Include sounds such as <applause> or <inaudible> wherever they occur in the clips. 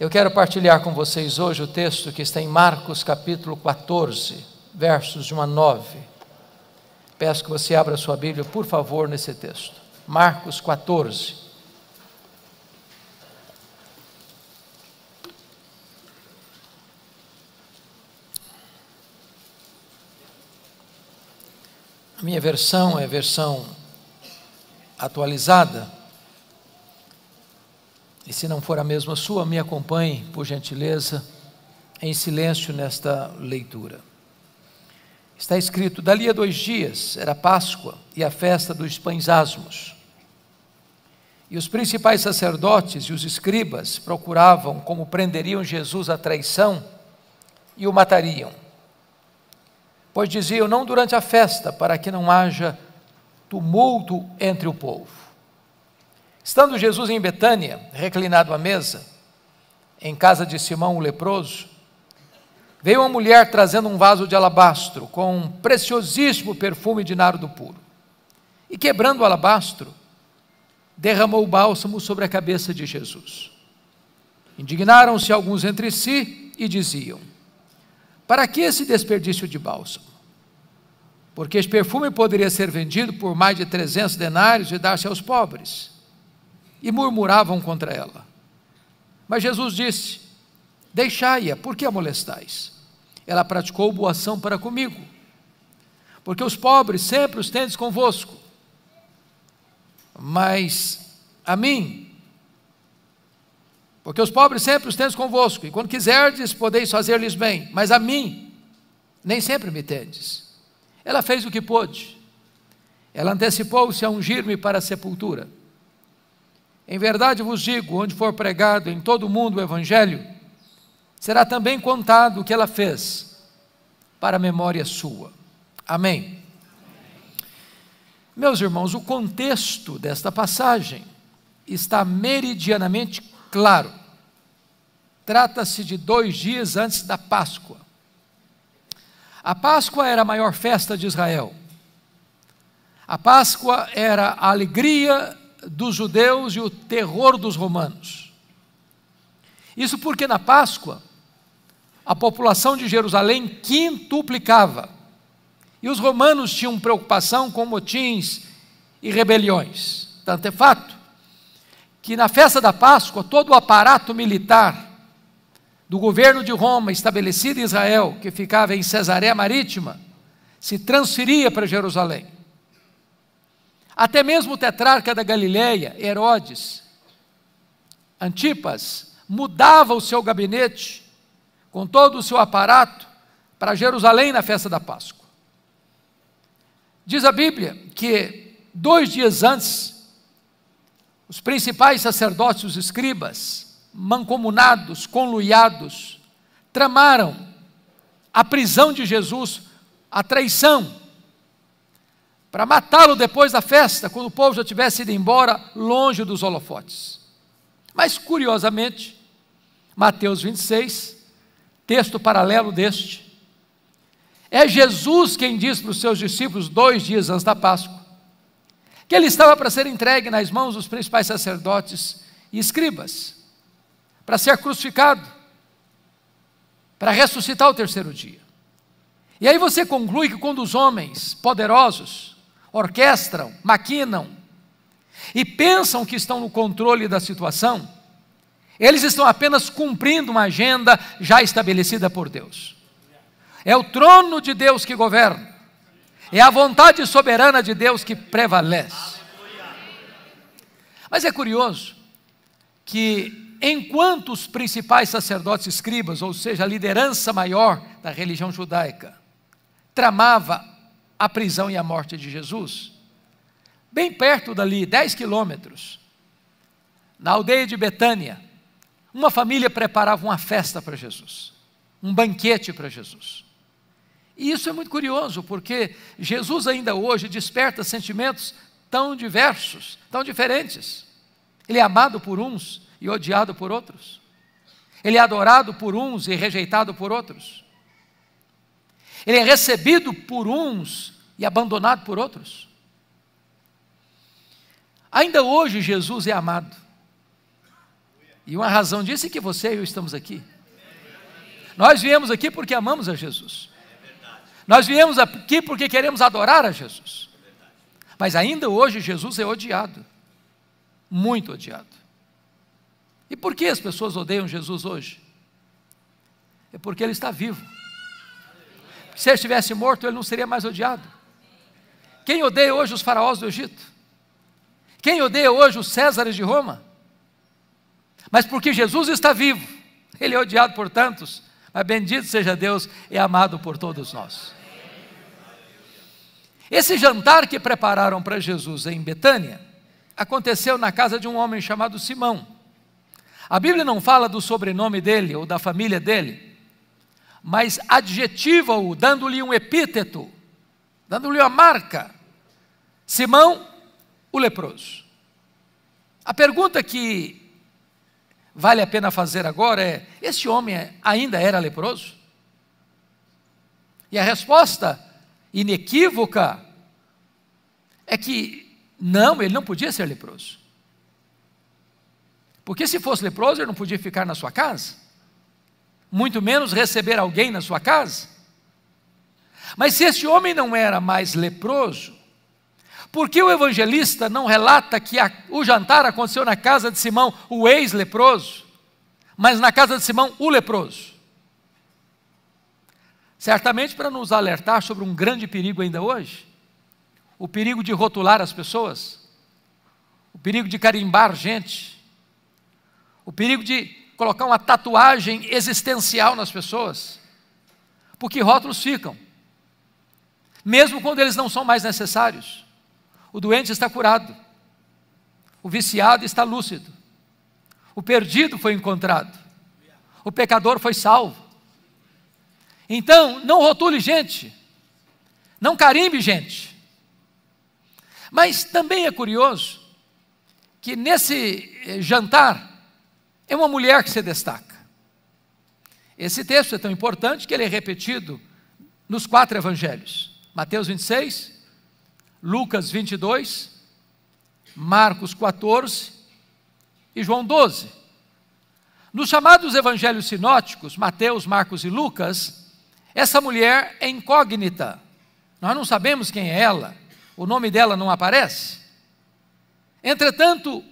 Eu quero partilhar com vocês hoje o texto que está em Marcos capítulo 14, versos de 1 a 9. Peço que você abra sua Bíblia, por favor, nesse texto. Marcos 14. A minha versão é a versão atualizada. E se não for a mesma sua, me acompanhe, por gentileza, em silêncio nesta leitura. Está escrito: Dali a dois dias era Páscoa e a festa dos pães asmos. E os principais sacerdotes e os escribas procuravam como prenderiam Jesus à traição e o matariam. Pois diziam: Não durante a festa, para que não haja tumulto entre o povo. Estando Jesus em Betânia, reclinado à mesa, em casa de Simão o leproso, veio uma mulher trazendo um vaso de alabastro com um preciosíssimo perfume de nardo puro. E quebrando o alabastro, derramou o bálsamo sobre a cabeça de Jesus. Indignaram-se alguns entre si e diziam: Para que esse desperdício de bálsamo? Porque esse perfume poderia ser vendido por mais de 300 denários e dar-se aos pobres e murmuravam contra ela. Mas Jesus disse: Deixai-a, por que a molestais? Ela praticou boa ação para comigo, porque os pobres sempre os tendes convosco, mas a mim, porque os pobres sempre os tendes convosco, e quando quiserdes, podeis fazer-lhes bem, mas a mim, nem sempre me tendes. Ela fez o que pôde, ela antecipou-se a ungir-me para a sepultura. Em verdade vos digo: onde for pregado em todo o mundo o Evangelho, será também contado o que ela fez, para a memória sua. Amém. Amém. Meus irmãos, o contexto desta passagem está meridianamente claro. Trata-se de dois dias antes da Páscoa. A Páscoa era a maior festa de Israel. A Páscoa era a alegria dos judeus e o terror dos romanos. Isso porque na Páscoa a população de Jerusalém quintuplicava e os romanos tinham preocupação com motins e rebeliões. Tanto é fato que na festa da Páscoa todo o aparato militar do governo de Roma estabelecido em Israel, que ficava em Cesaré Marítima, se transferia para Jerusalém. Até mesmo o tetrarca da Galileia, Herodes, Antipas, mudava o seu gabinete com todo o seu aparato para Jerusalém na festa da Páscoa. Diz a Bíblia que dois dias antes, os principais sacerdotes, os escribas, mancomunados, conluiados, tramaram a prisão de Jesus, a traição para matá-lo depois da festa, quando o povo já tivesse ido embora longe dos holofotes. Mas, curiosamente, Mateus 26, texto paralelo deste, é Jesus quem diz para os seus discípulos, dois dias antes da Páscoa, que ele estava para ser entregue nas mãos dos principais sacerdotes e escribas, para ser crucificado, para ressuscitar o terceiro dia. E aí você conclui que quando os homens poderosos, orquestram, maquinam e pensam que estão no controle da situação, eles estão apenas cumprindo uma agenda já estabelecida por Deus. É o trono de Deus que governa, é a vontade soberana de Deus que prevalece. Mas é curioso que, enquanto os principais sacerdotes escribas, ou seja, a liderança maior da religião judaica, tramava a prisão e a morte de Jesus? Bem perto dali, 10 quilômetros, na aldeia de Betânia, uma família preparava uma festa para Jesus, um banquete para Jesus. E isso é muito curioso, porque Jesus ainda hoje desperta sentimentos tão diversos, tão diferentes. Ele é amado por uns e odiado por outros. Ele é adorado por uns e rejeitado por outros. Ele é recebido por uns e abandonado por outros. Ainda hoje Jesus é amado. E uma razão disso é que você e eu estamos aqui. Nós viemos aqui porque amamos a Jesus. Nós viemos aqui porque queremos adorar a Jesus. Mas ainda hoje Jesus é odiado. Muito odiado. E por que as pessoas odeiam Jesus hoje? É porque ele está vivo. Se ele estivesse morto, ele não seria mais odiado. Quem odeia hoje os faraós do Egito? Quem odeia hoje os Césares de Roma? Mas porque Jesus está vivo, ele é odiado por tantos, mas bendito seja Deus e amado por todos nós. Esse jantar que prepararam para Jesus em Betânia aconteceu na casa de um homem chamado Simão. A Bíblia não fala do sobrenome dele ou da família dele, mas adjetiva-o, dando-lhe um epíteto, dando-lhe uma marca. Simão, o leproso. A pergunta que vale a pena fazer agora é: este homem ainda era leproso? E a resposta inequívoca é que não, ele não podia ser leproso. Porque se fosse leproso, ele não podia ficar na sua casa muito menos receber alguém na sua casa. Mas se este homem não era mais leproso, por que o evangelista não relata que a, o jantar aconteceu na casa de Simão, o ex-leproso, mas na casa de Simão, o leproso? Certamente para nos alertar sobre um grande perigo ainda hoje: o perigo de rotular as pessoas, o perigo de carimbar gente, o perigo de colocar uma tatuagem existencial nas pessoas, porque rótulos ficam, mesmo quando eles não são mais necessários. O doente está curado, o viciado está lúcido, o perdido foi encontrado, o pecador foi salvo. Então, não rotule gente, não carimbe gente. Mas também é curioso que nesse eh, jantar é uma mulher que se destaca. Esse texto é tão importante que ele é repetido nos quatro evangelhos: Mateus 26, Lucas 22, Marcos 14 e João 12. Nos chamados evangelhos sinóticos, Mateus, Marcos e Lucas, essa mulher é incógnita. Nós não sabemos quem é ela, o nome dela não aparece. Entretanto,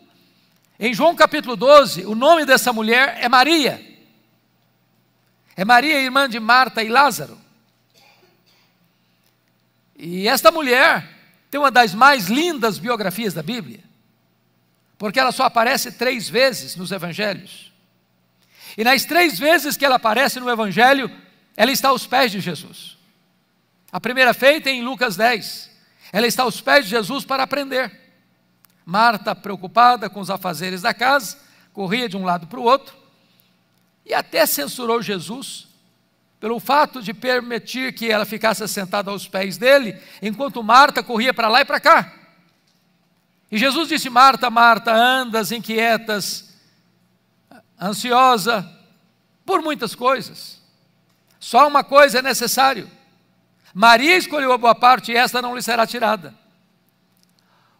em João capítulo 12, o nome dessa mulher é Maria. É Maria, irmã de Marta e Lázaro. E esta mulher tem uma das mais lindas biografias da Bíblia, porque ela só aparece três vezes nos evangelhos. E nas três vezes que ela aparece no evangelho, ela está aos pés de Jesus. A primeira feita é em Lucas 10. Ela está aos pés de Jesus para aprender. Marta, preocupada com os afazeres da casa, corria de um lado para o outro e até censurou Jesus pelo fato de permitir que ela ficasse sentada aos pés dele, enquanto Marta corria para lá e para cá. E Jesus disse: Marta, Marta, andas inquietas, ansiosa por muitas coisas. Só uma coisa é necessário. Maria escolheu a boa parte e esta não lhe será tirada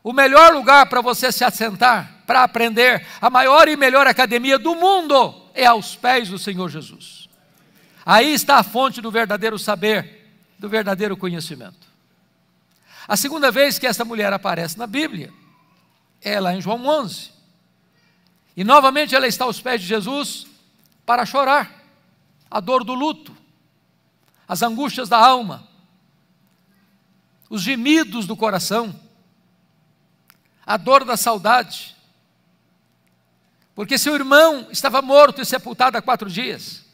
o melhor lugar para você se assentar, para aprender, a maior e melhor academia do mundo é aos pés do Senhor Jesus. Aí está a fonte do verdadeiro saber, do verdadeiro conhecimento. A segunda vez que essa mulher aparece na Bíblia é lá em João 11. E novamente ela está aos pés de Jesus para chorar a dor do luto, as angústias da alma, os gemidos do coração a dor da saudade. Porque seu irmão estava morto e sepultado há quatro dias.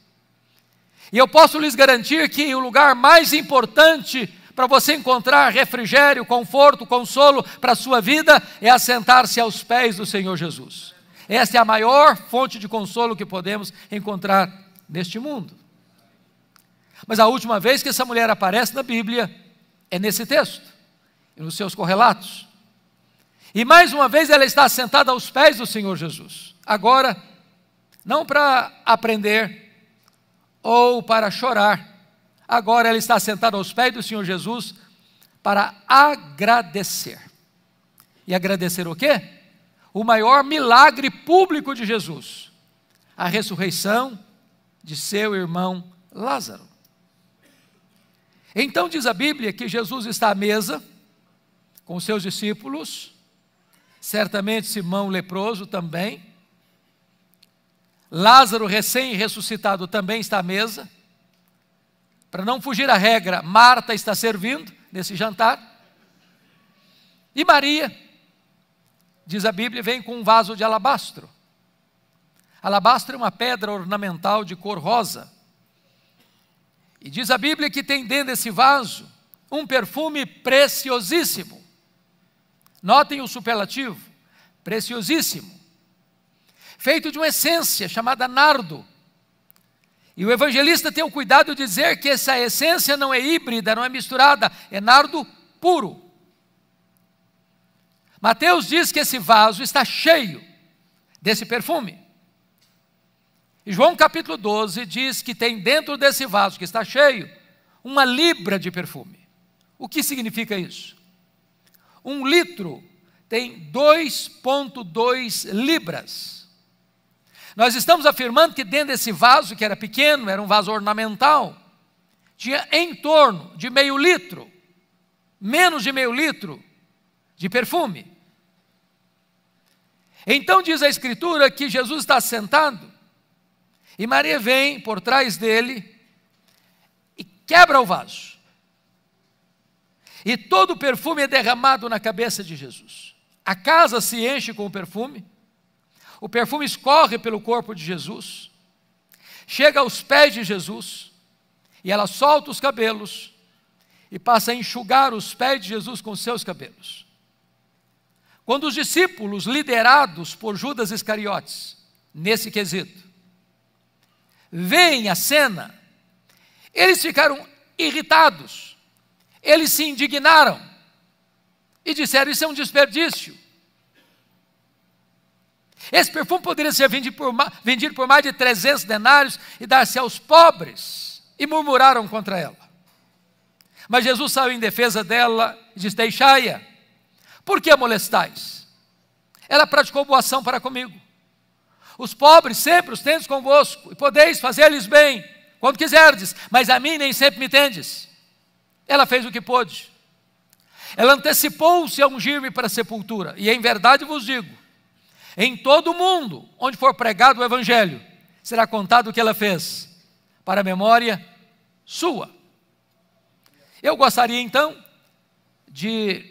E eu posso lhes garantir que o lugar mais importante para você encontrar refrigério, conforto, consolo para a sua vida é assentar-se aos pés do Senhor Jesus. Esta é a maior fonte de consolo que podemos encontrar neste mundo. Mas a última vez que essa mulher aparece na Bíblia é nesse texto e nos seus correlatos. E mais uma vez ela está sentada aos pés do Senhor Jesus. Agora, não para aprender ou para chorar. Agora ela está sentada aos pés do Senhor Jesus para agradecer. E agradecer o quê? O maior milagre público de Jesus, a ressurreição de seu irmão Lázaro. Então diz a Bíblia que Jesus está à mesa com seus discípulos certamente Simão leproso também. Lázaro recém-ressuscitado também está à mesa. Para não fugir à regra, Marta está servindo nesse jantar. E Maria, diz a Bíblia, vem com um vaso de alabastro. Alabastro é uma pedra ornamental de cor rosa. E diz a Bíblia que tem dentro desse vaso um perfume preciosíssimo. Notem o superlativo: preciosíssimo, feito de uma essência chamada nardo. E o evangelista tem o cuidado de dizer que essa essência não é híbrida, não é misturada, é nardo puro. Mateus diz que esse vaso está cheio desse perfume. E João capítulo 12 diz que tem dentro desse vaso que está cheio uma libra de perfume. O que significa isso? Um litro tem 2,2 libras. Nós estamos afirmando que dentro desse vaso, que era pequeno, era um vaso ornamental, tinha em torno de meio litro, menos de meio litro, de perfume. Então diz a Escritura que Jesus está sentado e Maria vem por trás dele e quebra o vaso. E todo o perfume é derramado na cabeça de Jesus. A casa se enche com o perfume, o perfume escorre pelo corpo de Jesus, chega aos pés de Jesus, e ela solta os cabelos e passa a enxugar os pés de Jesus com seus cabelos. Quando os discípulos, liderados por Judas Iscariotes, nesse quesito, veem a cena, eles ficaram irritados eles se indignaram e disseram: Isso é um desperdício. Esse perfume poderia ser vendido por, vendido por mais de 300 denários e dar-se aos pobres. E murmuraram contra ela. Mas Jesus saiu em defesa dela e disse: Deixai-a, por que a molestais? Ela praticou boa ação para comigo. Os pobres sempre os tendes convosco, e podeis fazer-lhes bem, quando quiserdes, mas a mim nem sempre me tendes. Ela fez o que pôde. Ela antecipou-se a ungir-me para a sepultura. E em verdade vos digo: em todo o mundo onde for pregado o Evangelho, será contado o que ela fez, para a memória sua. Eu gostaria então de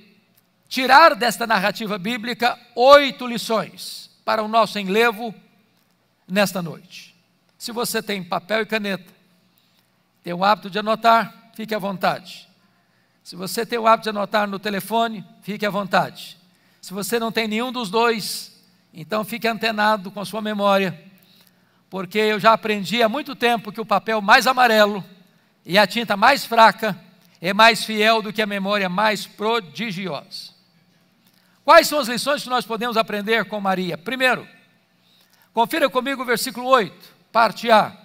tirar desta narrativa bíblica oito lições para o nosso enlevo nesta noite. Se você tem papel e caneta, tem o hábito de anotar, fique à vontade. Se você tem o hábito de anotar no telefone, fique à vontade. Se você não tem nenhum dos dois, então fique antenado com a sua memória, porque eu já aprendi há muito tempo que o papel mais amarelo e a tinta mais fraca é mais fiel do que a memória mais prodigiosa. Quais são as lições que nós podemos aprender com Maria? Primeiro, confira comigo o versículo 8, parte A.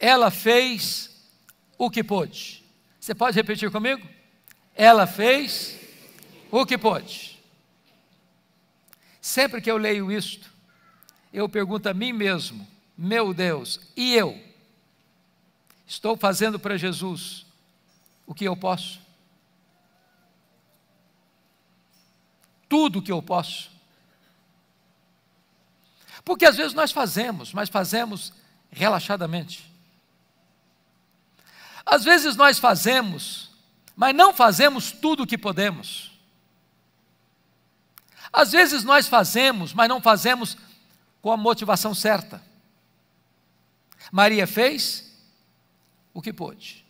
Ela fez o que pôde. Você pode repetir comigo? Ela fez o que pôde. Sempre que eu leio isto, eu pergunto a mim mesmo: meu Deus, e eu? Estou fazendo para Jesus o que eu posso? Tudo o que eu posso. Porque às vezes nós fazemos, mas fazemos relaxadamente. Às vezes nós fazemos, mas não fazemos tudo o que podemos. Às vezes nós fazemos, mas não fazemos com a motivação certa. Maria fez o que pôde.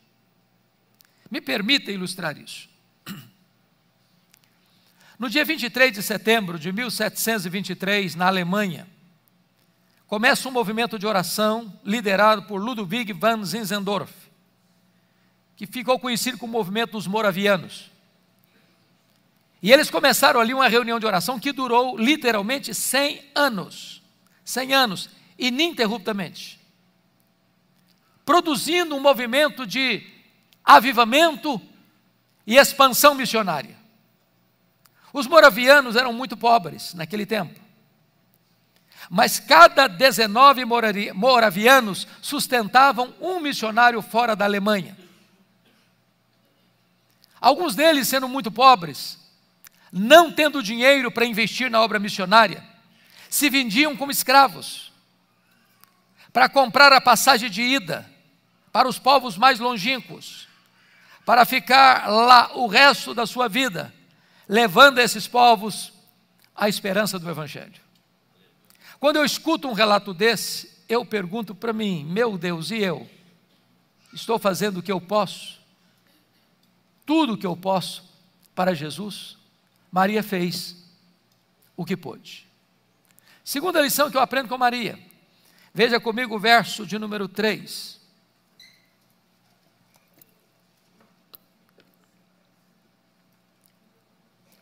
Me permita ilustrar isso. <clears throat> No dia 23 de setembro de 1723, na Alemanha, começa um movimento de oração liderado por Ludwig van Zinzendorf que ficou conhecido como o movimento dos moravianos. E eles começaram ali uma reunião de oração que durou literalmente 100 anos. 100 anos, ininterruptamente. Produzindo um movimento de avivamento e expansão missionária. Os moravianos eram muito pobres naquele tempo. Mas cada 19 moravianos sustentavam um missionário fora da Alemanha. Alguns deles sendo muito pobres, não tendo dinheiro para investir na obra missionária, se vendiam como escravos para comprar a passagem de ida para os povos mais longínquos, para ficar lá o resto da sua vida, levando esses povos à esperança do Evangelho. Quando eu escuto um relato desse, eu pergunto para mim: meu Deus, e eu? Estou fazendo o que eu posso? tudo o que eu posso para Jesus, Maria fez o que pôde. Segunda lição que eu aprendo com Maria. Veja comigo o verso de número 3.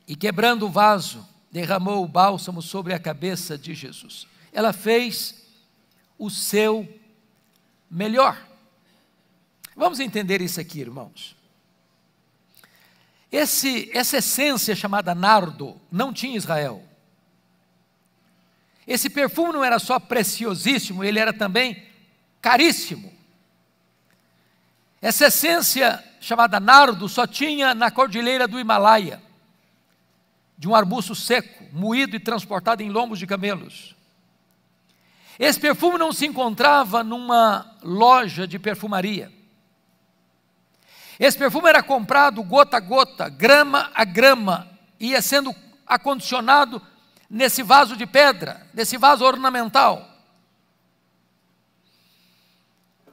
E quebrando o vaso, derramou o bálsamo sobre a cabeça de Jesus. Ela fez o seu melhor. Vamos entender isso aqui, irmãos. Esse, essa essência chamada nardo não tinha Israel. Esse perfume não era só preciosíssimo, ele era também caríssimo. Essa essência chamada nardo só tinha na cordilheira do Himalaia, de um arbusto seco, moído e transportado em lombos de camelos. Esse perfume não se encontrava numa loja de perfumaria. Esse perfume era comprado gota a gota, grama a grama, ia sendo acondicionado nesse vaso de pedra, nesse vaso ornamental.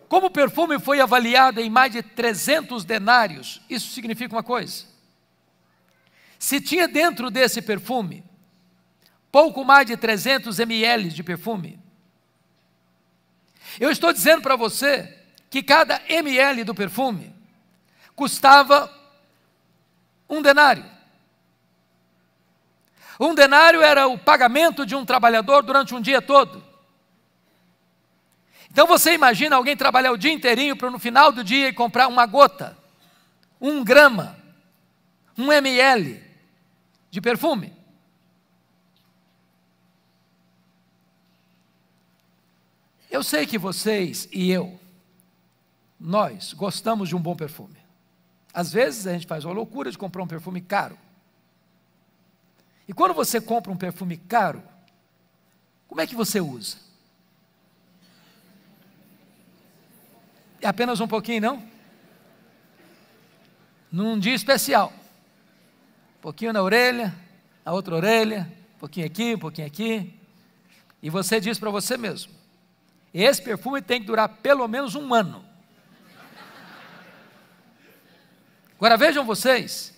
Como o perfume foi avaliado em mais de 300 denários, isso significa uma coisa. Se tinha dentro desse perfume pouco mais de 300 ml de perfume, eu estou dizendo para você que cada ml do perfume custava um denário. Um denário era o pagamento de um trabalhador durante um dia todo. Então você imagina alguém trabalhar o dia inteirinho para no final do dia comprar uma gota, um grama, um ml de perfume. Eu sei que vocês e eu, nós gostamos de um bom perfume. Às vezes a gente faz uma loucura de comprar um perfume caro. E quando você compra um perfume caro, como é que você usa? É apenas um pouquinho, não? Num dia especial. Um pouquinho na orelha, a outra orelha, um pouquinho aqui, um pouquinho aqui. E você diz para você mesmo: esse perfume tem que durar pelo menos um ano. Agora vejam vocês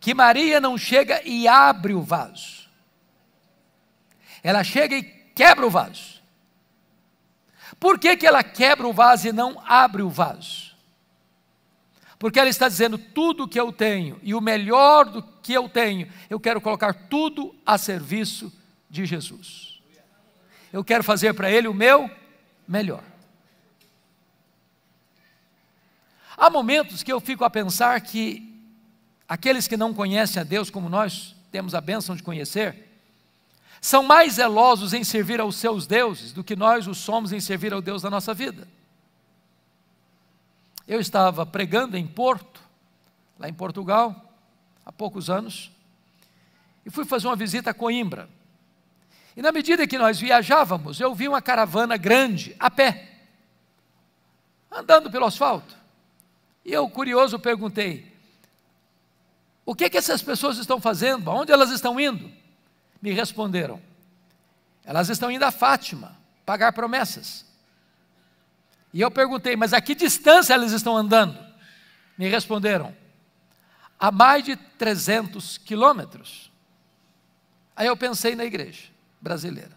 que Maria não chega e abre o vaso. Ela chega e quebra o vaso. Por que, que ela quebra o vaso e não abre o vaso? Porque ela está dizendo: tudo que eu tenho e o melhor do que eu tenho, eu quero colocar tudo a serviço de Jesus. Eu quero fazer para Ele o meu melhor. Há momentos que eu fico a pensar que aqueles que não conhecem a Deus como nós temos a bênção de conhecer, são mais zelosos em servir aos seus deuses do que nós o somos em servir ao Deus da nossa vida. Eu estava pregando em Porto, lá em Portugal, há poucos anos, e fui fazer uma visita a Coimbra. E na medida que nós viajávamos, eu vi uma caravana grande, a pé, andando pelo asfalto. E eu, curioso, perguntei: o que, que essas pessoas estão fazendo? Aonde elas estão indo? Me responderam: elas estão indo a Fátima pagar promessas. E eu perguntei: mas a que distância elas estão andando? Me responderam: a mais de 300 quilômetros. Aí eu pensei na igreja brasileira.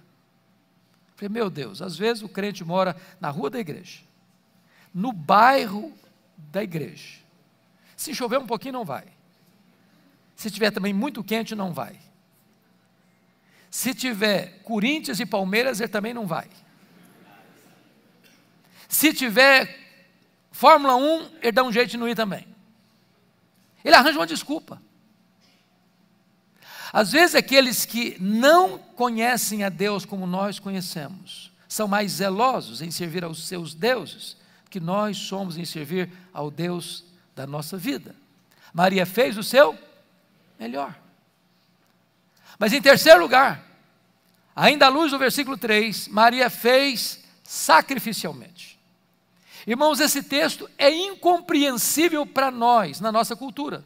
Falei, meu Deus, às vezes o crente mora na rua da igreja, no bairro da igreja. Se chover um pouquinho, não vai. Se tiver também muito quente, não vai. Se tiver Corinthians e Palmeiras, ele também não vai. Se tiver Fórmula 1, ele dá um jeito de não ir também. Ele arranja uma desculpa. Às vezes, aqueles que não conhecem a Deus como nós conhecemos, são mais zelosos em servir aos seus deuses que nós somos em servir ao Deus da nossa vida. Maria fez o seu melhor. Mas em terceiro lugar, ainda à luz do versículo 3, Maria fez sacrificialmente. Irmãos, esse texto é incompreensível para nós, na nossa cultura.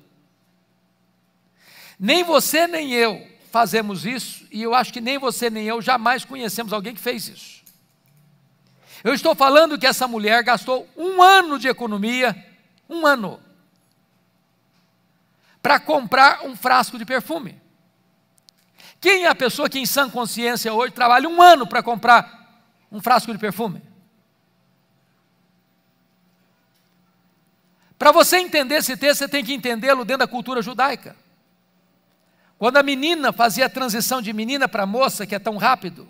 Nem você nem eu fazemos isso, e eu acho que nem você nem eu jamais conhecemos alguém que fez isso. Eu estou falando que essa mulher gastou um ano de economia, um ano, para comprar um frasco de perfume. Quem é a pessoa que, em sã consciência, hoje trabalha um ano para comprar um frasco de perfume? Para você entender esse texto, você tem que entendê-lo dentro da cultura judaica. Quando a menina fazia a transição de menina para moça, que é tão rápido,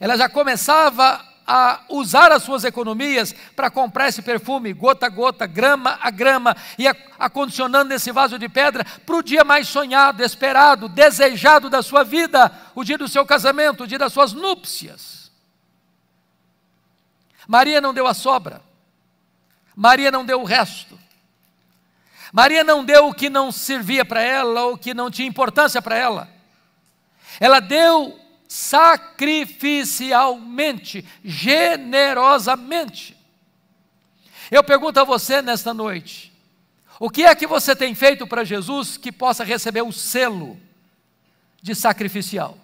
ela já começava a usar as suas economias para comprar esse perfume, gota a gota, grama a grama, e acondicionando nesse vaso de pedra para o dia mais sonhado, esperado, desejado da sua vida, o dia do seu casamento, o dia das suas núpcias. Maria não deu a sobra, Maria não deu o resto. Maria não deu o que não servia para ela ou que não tinha importância para ela. Ela deu sacrificialmente, generosamente. Eu pergunto a você nesta noite: o que é que você tem feito para Jesus que possa receber o selo de sacrificial?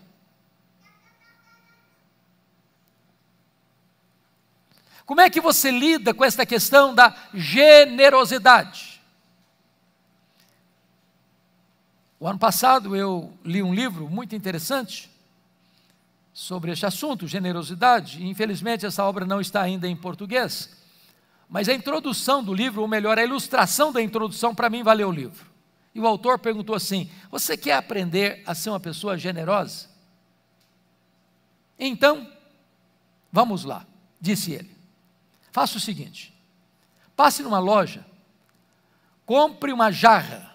Como é que você lida com esta questão da generosidade? O ano passado eu li um livro muito interessante sobre este assunto, generosidade. Infelizmente, essa obra não está ainda em português, mas a introdução do livro, ou melhor, a ilustração da introdução, para mim valeu o livro. E o autor perguntou assim: Você quer aprender a ser uma pessoa generosa? Então, vamos lá, disse ele. Faça o seguinte: passe numa loja, compre uma jarra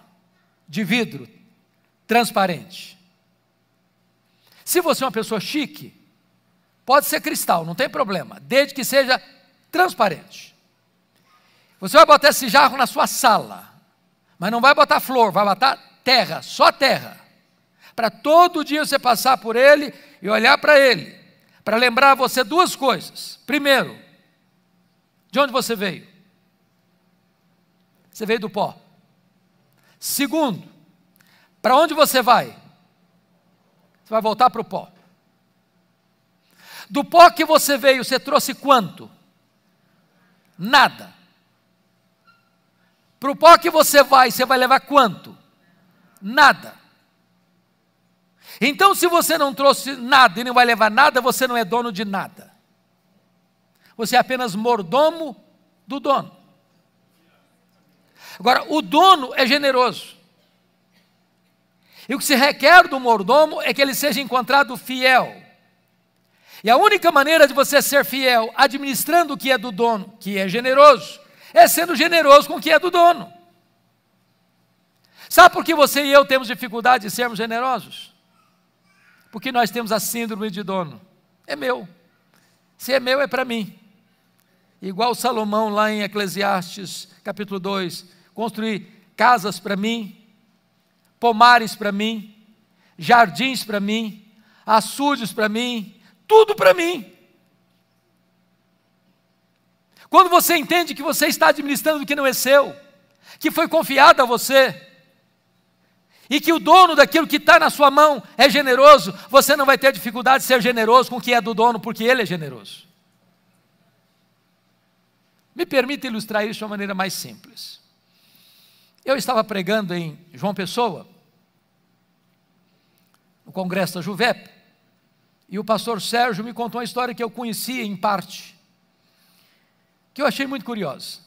de vidro transparente se você é uma pessoa chique, pode ser cristal, não tem problema, desde que seja transparente. Você vai botar esse jarro na sua sala, mas não vai botar flor, vai botar terra, só terra. Para todo dia você passar por ele e olhar para ele, para lembrar você duas coisas. Primeiro, de onde você veio? Você veio do pó. Segundo, para onde você vai? Você vai voltar para o pó. Do pó que você veio, você trouxe quanto? Nada. Para o pó que você vai, você vai levar quanto? Nada. Então, se você não trouxe nada e não vai levar nada, você não é dono de nada. Você é apenas mordomo do dono. Agora, o dono é generoso. E o que se requer do mordomo é que ele seja encontrado fiel. E a única maneira de você ser fiel, administrando o que é do dono, que é generoso, é sendo generoso com o que é do dono. Sabe por que você e eu temos dificuldade de sermos generosos? Porque nós temos a síndrome de dono. É meu. Se é meu, é para mim. Igual Salomão lá em Eclesiastes, capítulo 2, construir casas para mim, pomares para mim, jardins para mim, açudes para mim, tudo para mim. Quando você entende que você está administrando o que não é seu, que foi confiado a você, e que o dono daquilo que está na sua mão é generoso, você não vai ter dificuldade de ser generoso com o que é do dono, porque ele é generoso. Me permita ilustrar isso de uma maneira mais simples. Eu estava pregando em João Pessoa, no congresso da Juvep, e o pastor Sérgio me contou uma história que eu conhecia em parte, que eu achei muito curiosa.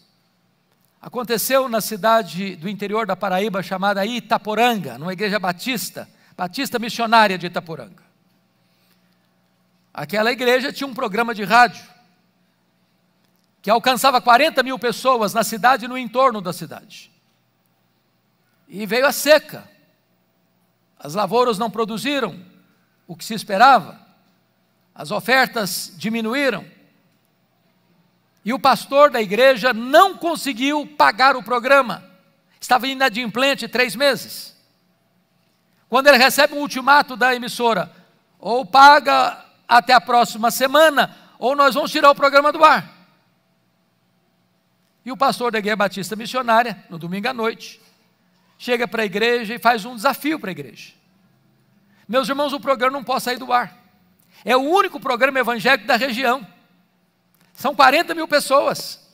Aconteceu na cidade do interior da Paraíba chamada Itaporanga, numa igreja batista, batista missionária de Itaporanga. Aquela igreja tinha um programa de rádio que alcançava 40 mil pessoas na cidade e no entorno da cidade. E veio a seca. As lavouras não produziram o que se esperava, as ofertas diminuíram, e o pastor da igreja não conseguiu pagar o programa, estava inadimplente três meses. Quando ele recebe um ultimato da emissora, ou paga até a próxima semana, ou nós vamos tirar o programa do ar. E o pastor da Igreja Batista Missionária, no domingo à noite, chega para a igreja e faz um desafio para a igreja. Meus irmãos, o programa não pode sair do ar. É o único programa evangélico da região. São 40 mil pessoas.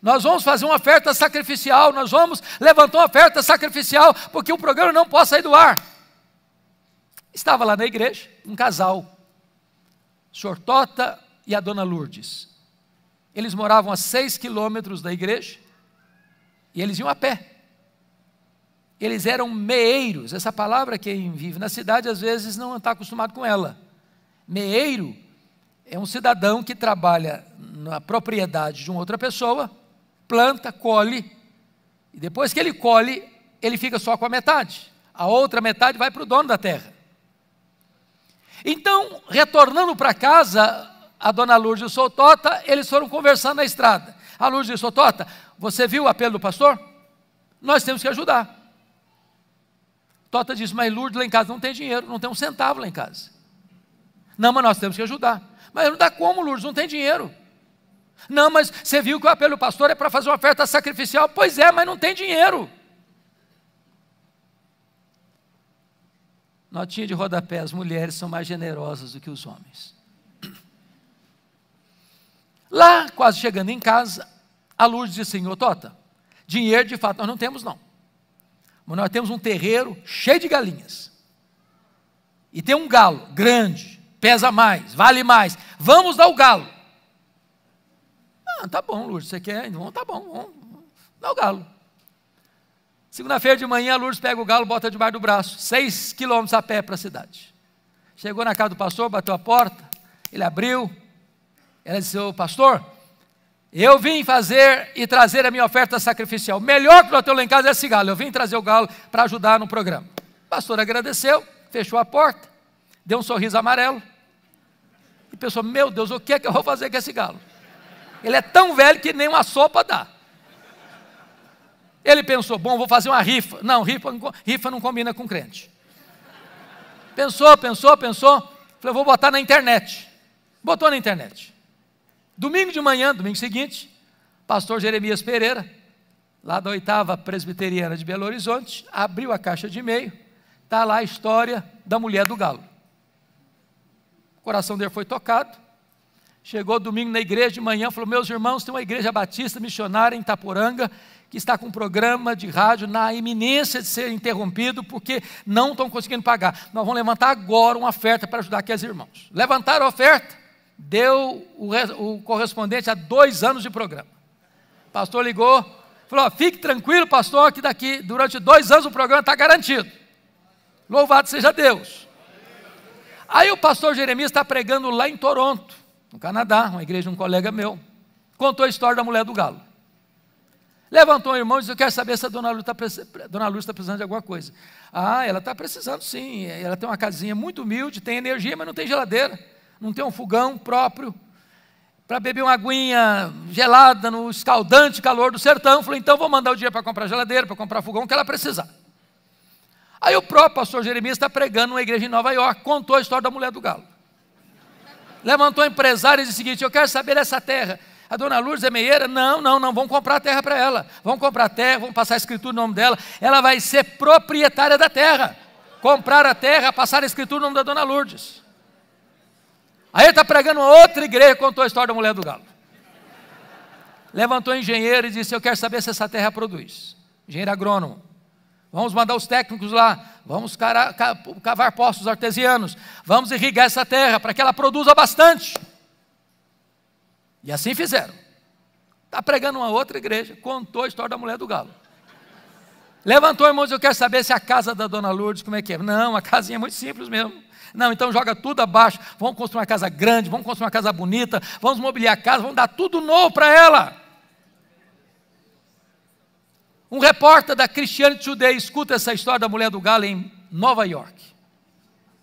Nós vamos fazer uma oferta sacrificial, nós vamos levantar uma oferta sacrificial, porque o programa não pode sair do ar. Estava lá na igreja um casal, o senhor Tota e a dona Lourdes. Eles moravam a seis quilômetros da igreja e eles iam a pé eles eram meeiros. Essa palavra, quem vive na cidade, às vezes não está acostumado com ela. Meeiro é um cidadão que trabalha na propriedade de uma outra pessoa, planta, colhe, e depois que ele colhe, ele fica só com a metade. A outra metade vai para o dono da terra. Então, retornando para casa, a dona Lourdes e o Sotota, eles foram conversando na estrada. A ah, Lourdes o Sotota, você viu o apelo do pastor? Nós temos que ajudar. Tota diz, mas Lourdes lá em casa não tem dinheiro, não tem um centavo lá em casa. Não, mas nós temos que ajudar. Mas não dá como, Lourdes, não tem dinheiro. Não, mas você viu que o apelo do pastor é para fazer uma oferta sacrificial. Pois é, mas não tem dinheiro. Notinha de rodapé: as mulheres são mais generosas do que os homens. Lá, quase chegando em casa, a Lourdes disse: assim, Senhor Tota, dinheiro de fato nós não temos, não. Mas nós temos um terreiro cheio de galinhas. E tem um galo grande, pesa mais, vale mais. Vamos dar o galo. Ah, tá bom, Lourdes, você quer? Então tá bom, vamos. Dá o galo. Segunda-feira de manhã, a Lourdes pega o galo, bota debaixo do braço. Seis quilômetros a pé para a cidade. Chegou na casa do pastor, bateu a porta, ele abriu. Ela disse, ô pastor, eu vim fazer e trazer a minha oferta sacrificial. Melhor que o bateu lá em casa é esse galo. Eu vim trazer o galo para ajudar no programa. O pastor agradeceu, fechou a porta, deu um sorriso amarelo. E pensou: Meu Deus, o que é que eu vou fazer com esse galo? Ele é tão velho que nem uma sopa dá. Ele pensou: Bom, vou fazer uma rifa. Não, rifa, rifa não combina com crente. Pensou, pensou, pensou. Falei: Vou botar na internet. Botou na internet. Domingo de manhã, domingo seguinte, pastor Jeremias Pereira, lá da oitava presbiteriana de Belo Horizonte, abriu a caixa de e-mail, está lá a história da mulher do galo. O coração dele foi tocado. Chegou domingo na igreja de manhã, falou: Meus irmãos, tem uma igreja batista missionária em Itaporanga que está com um programa de rádio na iminência de ser interrompido porque não estão conseguindo pagar. Nós vamos levantar agora uma oferta para ajudar aqueles irmãos. Levantaram a oferta deu o, o correspondente a dois anos de programa. O pastor ligou, falou: fique tranquilo, pastor, que daqui, durante dois anos o programa está garantido. Louvado seja Deus. Aí o pastor Jeremias está pregando lá em Toronto, no Canadá, uma igreja de um colega meu. Contou a história da mulher do galo. Levantou o irmão e disse: Eu quero saber se a dona Luz tá está precisando de alguma coisa. Ah, ela está precisando sim. Ela tem uma casinha muito humilde, tem energia, mas não tem geladeira não tem um fogão próprio para beber uma aguinha gelada no escaldante calor do sertão. Falei, então vou mandar o dia para comprar geladeira, para comprar fogão, que ela precisar. Aí o próprio pastor Jeremias está pregando numa igreja em Nova York, contou a história da mulher do galo. Levantou um empresário e disse o seguinte: Eu quero saber essa terra. A dona Lourdes é meieira? Não, não, não. Vamos comprar a terra para ela. Vamos comprar a terra, vamos passar a escritura no nome dela. Ela vai ser proprietária da terra. Comprar a terra, passar a escritura no nome da dona Lourdes. Aí ele está pregando uma outra igreja, contou a história da mulher do galo. Levantou um engenheiro e disse: Eu quero saber se essa terra produz. Engenheiro agrônomo. Vamos mandar os técnicos lá, vamos cavar poços artesianos, vamos irrigar essa terra para que ela produza bastante. E assim fizeram. Está pregando uma outra igreja, contou a história da mulher do galo. Levantou, irmãos, eu quero saber se a casa da dona Lourdes, como é que é. Não, a casinha é muito simples mesmo. Não, então joga tudo abaixo. Vamos construir uma casa grande, vamos construir uma casa bonita, vamos mobiliar a casa, vamos dar tudo novo para ela. Um repórter da Christianity Today escuta essa história da mulher do galo em Nova York.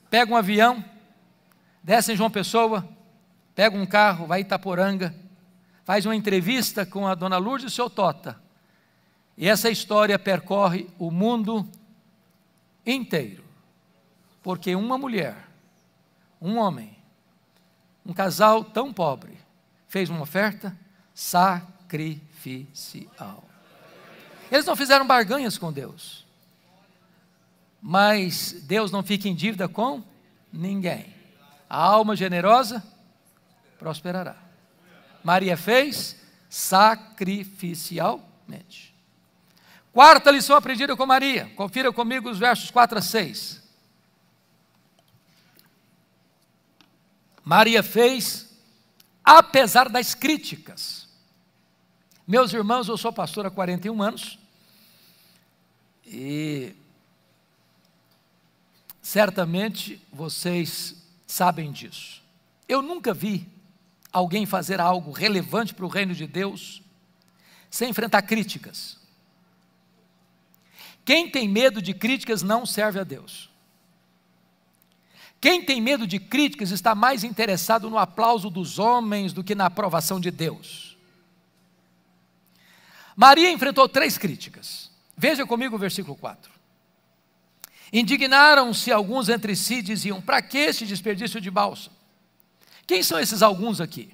Pega um avião, desce em João Pessoa, pega um carro, vai Itaporanga, faz uma entrevista com a dona Lourdes e o seu Tota. E essa história percorre o mundo inteiro. Porque uma mulher, um homem, um casal tão pobre, fez uma oferta sacrificial. Eles não fizeram barganhas com Deus. Mas Deus não fica em dívida com ninguém. A alma generosa prosperará. Maria fez sacrificialmente. Quarta lição aprendida com Maria. Confira comigo os versos 4 a 6. Maria fez, apesar das críticas. Meus irmãos, eu sou pastor há 41 anos e certamente vocês sabem disso. Eu nunca vi alguém fazer algo relevante para o reino de Deus sem enfrentar críticas. Quem tem medo de críticas não serve a Deus. Quem tem medo de críticas está mais interessado no aplauso dos homens do que na aprovação de Deus. Maria enfrentou três críticas. Veja comigo o versículo 4. Indignaram-se alguns entre si e diziam: Para que este desperdício de bálsamo? Quem são esses alguns aqui?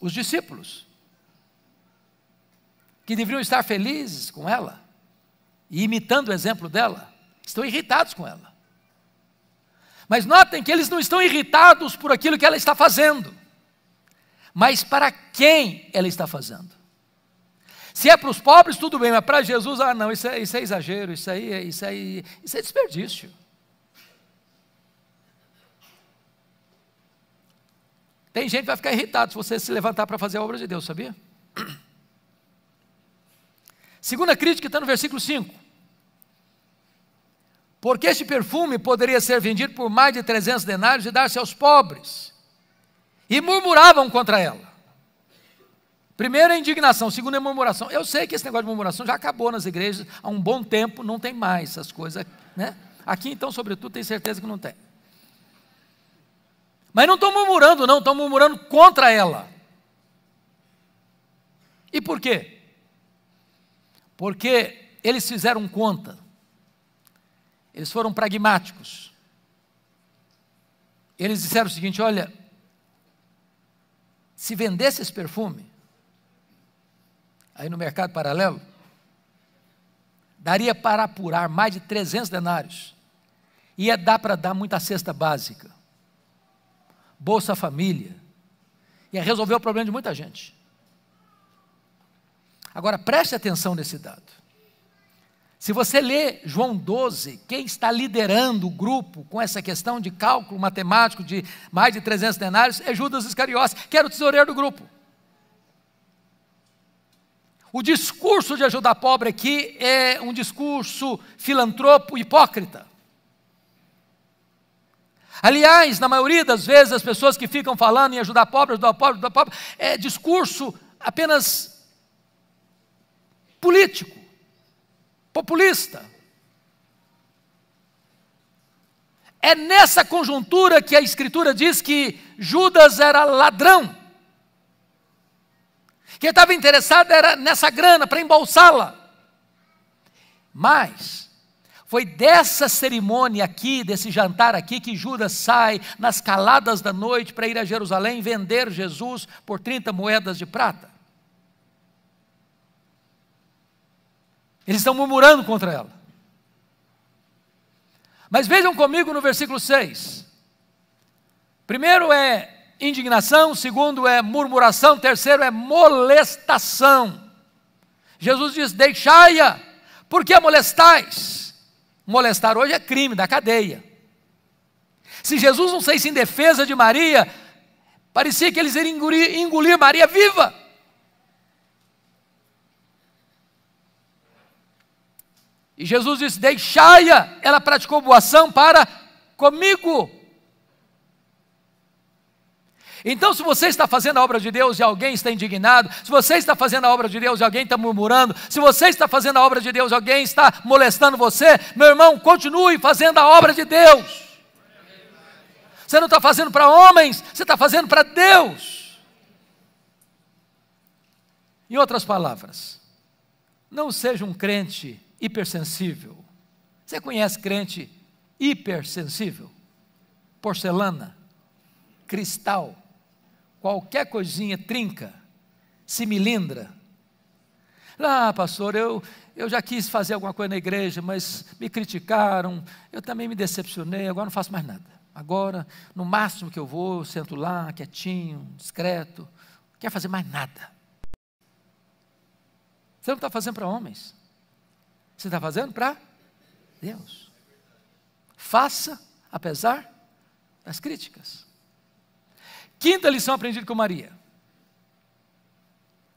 Os discípulos, que deveriam estar felizes com ela e imitando o exemplo dela. Estão irritados com ela. Mas notem que eles não estão irritados por aquilo que ela está fazendo, mas para quem ela está fazendo. Se é para os pobres, tudo bem, mas para Jesus, ah, não, isso é, isso é exagero, isso aí, é, isso aí, isso é desperdício. Tem gente que vai ficar irritado se você se levantar para fazer a obra de Deus, sabia? <clears throat> Segunda crítica está no versículo 5 porque este perfume poderia ser vendido por mais de 300 denários e dar-se aos pobres. E murmuravam contra ela. Primeiro é indignação, segundo é murmuração. Eu sei que esse negócio de murmuração já acabou nas igrejas há um bom tempo, não tem mais essas coisas, né? Aqui então, sobretudo, tenho certeza que não tem. Mas não estão murmurando, não, estão murmurando contra ela. E por quê? Porque eles fizeram conta eles foram pragmáticos. Eles disseram o seguinte: olha, se vendesse esse perfume, aí no mercado paralelo, daria para apurar mais de 300 denários. Ia dar para dar muita cesta básica, Bolsa Família, ia resolver o problema de muita gente. Agora preste atenção nesse dado. Se você lê João 12, quem está liderando o grupo com essa questão de cálculo matemático de mais de 300 denários é Judas Iscariotes, que era o tesoureiro do grupo. O discurso de ajudar pobre aqui é um discurso filantropo hipócrita. Aliás, na maioria das vezes, as pessoas que ficam falando em ajudar pobre, ajudar pobre, ajudar pobre, é discurso apenas político populista. É nessa conjuntura que a Escritura diz que Judas era ladrão. Quem estava interessado era nessa grana, para embolsá-la. Mas, foi dessa cerimônia aqui, desse jantar aqui, que Judas sai nas caladas da noite para ir a Jerusalém vender Jesus por 30 moedas de prata. Eles estão murmurando contra ela. Mas vejam comigo no versículo 6. Primeiro é indignação, segundo é murmuração, terceiro é molestação. Jesus diz: Deixai-a, por que molestais? Molestar hoje é crime da cadeia. Se Jesus não saísse em defesa de Maria, parecia que eles iriam engolir, engolir Maria viva. E Jesus disse: Deixai-a, ela praticou boa ação para comigo. Então, se você está fazendo a obra de Deus e alguém está indignado, se você está fazendo a obra de Deus e alguém está murmurando, se você está fazendo a obra de Deus e alguém está molestando você, meu irmão, continue fazendo a obra de Deus. Você não está fazendo para homens, você está fazendo para Deus. Em outras palavras, não seja um crente hipersensível. Você conhece crente hipersensível? Porcelana, cristal, qualquer coisinha trinca, se milindra. Ah, pastor, eu, eu já quis fazer alguma coisa na igreja, mas me criticaram, eu também me decepcionei, agora não faço mais nada. Agora, no máximo que eu vou, sento lá, quietinho, discreto, não quero fazer mais nada. Você não está fazendo para homens. Você está fazendo para Deus. Faça apesar das críticas. Quinta lição aprendida com Maria.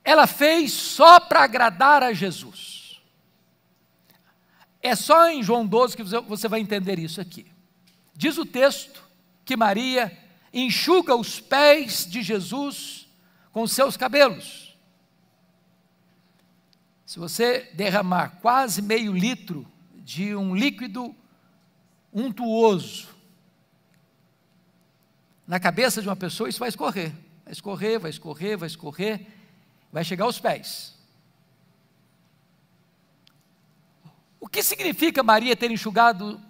Ela fez só para agradar a Jesus. É só em João 12 que você vai entender isso aqui. Diz o texto que Maria enxuga os pés de Jesus com seus cabelos. Se você derramar quase meio litro de um líquido untuoso na cabeça de uma pessoa, isso vai escorrer. Vai escorrer, vai escorrer, vai escorrer, vai chegar aos pés. O que significa Maria ter enxugado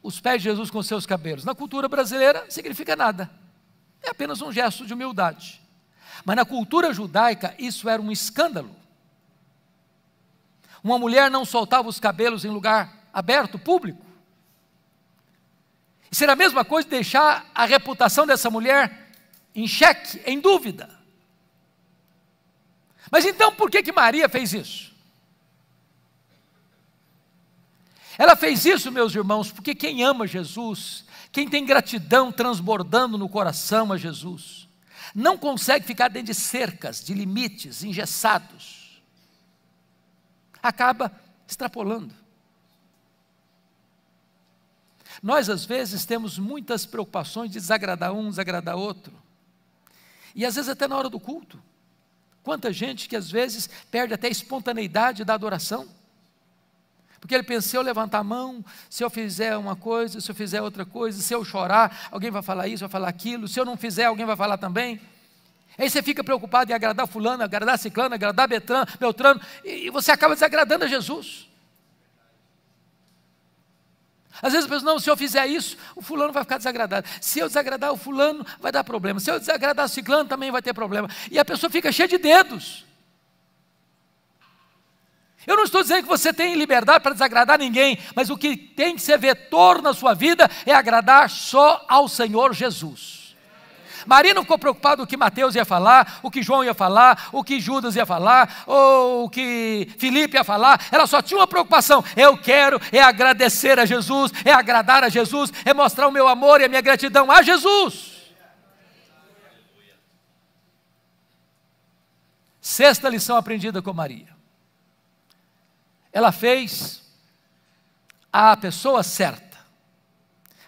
os pés de Jesus com seus cabelos? Na cultura brasileira, significa nada. É apenas um gesto de humildade. Mas na cultura judaica, isso era um escândalo. Uma mulher não soltava os cabelos em lugar aberto, público. E será a mesma coisa deixar a reputação dessa mulher em xeque, em dúvida. Mas então por que, que Maria fez isso? Ela fez isso, meus irmãos, porque quem ama Jesus, quem tem gratidão transbordando no coração a Jesus, não consegue ficar dentro de cercas, de limites engessados acaba extrapolando. Nós, às vezes, temos muitas preocupações de desagradar um, desagradar outro. E às vezes, até na hora do culto. Quanta gente que às vezes perde até a espontaneidade da adoração. Porque ele pensa, se eu levantar a mão, se eu fizer uma coisa, se eu fizer outra coisa, se eu chorar, alguém vai falar isso, vai falar aquilo, se eu não fizer, alguém vai falar também. Aí você fica preocupado em agradar fulano, agradar ciclano, agradar Betran, Beltrano, e você acaba desagradando a Jesus. Às vezes pessoas não, se eu fizer isso, o fulano vai ficar desagradado. Se eu desagradar o fulano, vai dar problema. Se eu desagradar o ciclano, também vai ter problema. E a pessoa fica cheia de dedos. Eu não estou dizendo que você tem liberdade para desagradar ninguém, mas o que tem que ser vetor na sua vida é agradar só ao Senhor Jesus. Maria não ficou preocupada o que Mateus ia falar, o que João ia falar, o que Judas ia falar, ou o que Filipe ia falar. Ela só tinha uma preocupação: eu quero é agradecer a Jesus, é agradar a Jesus, é mostrar o meu amor e a minha gratidão a Jesus. Sexta lição aprendida com Maria. Ela fez a pessoa certa.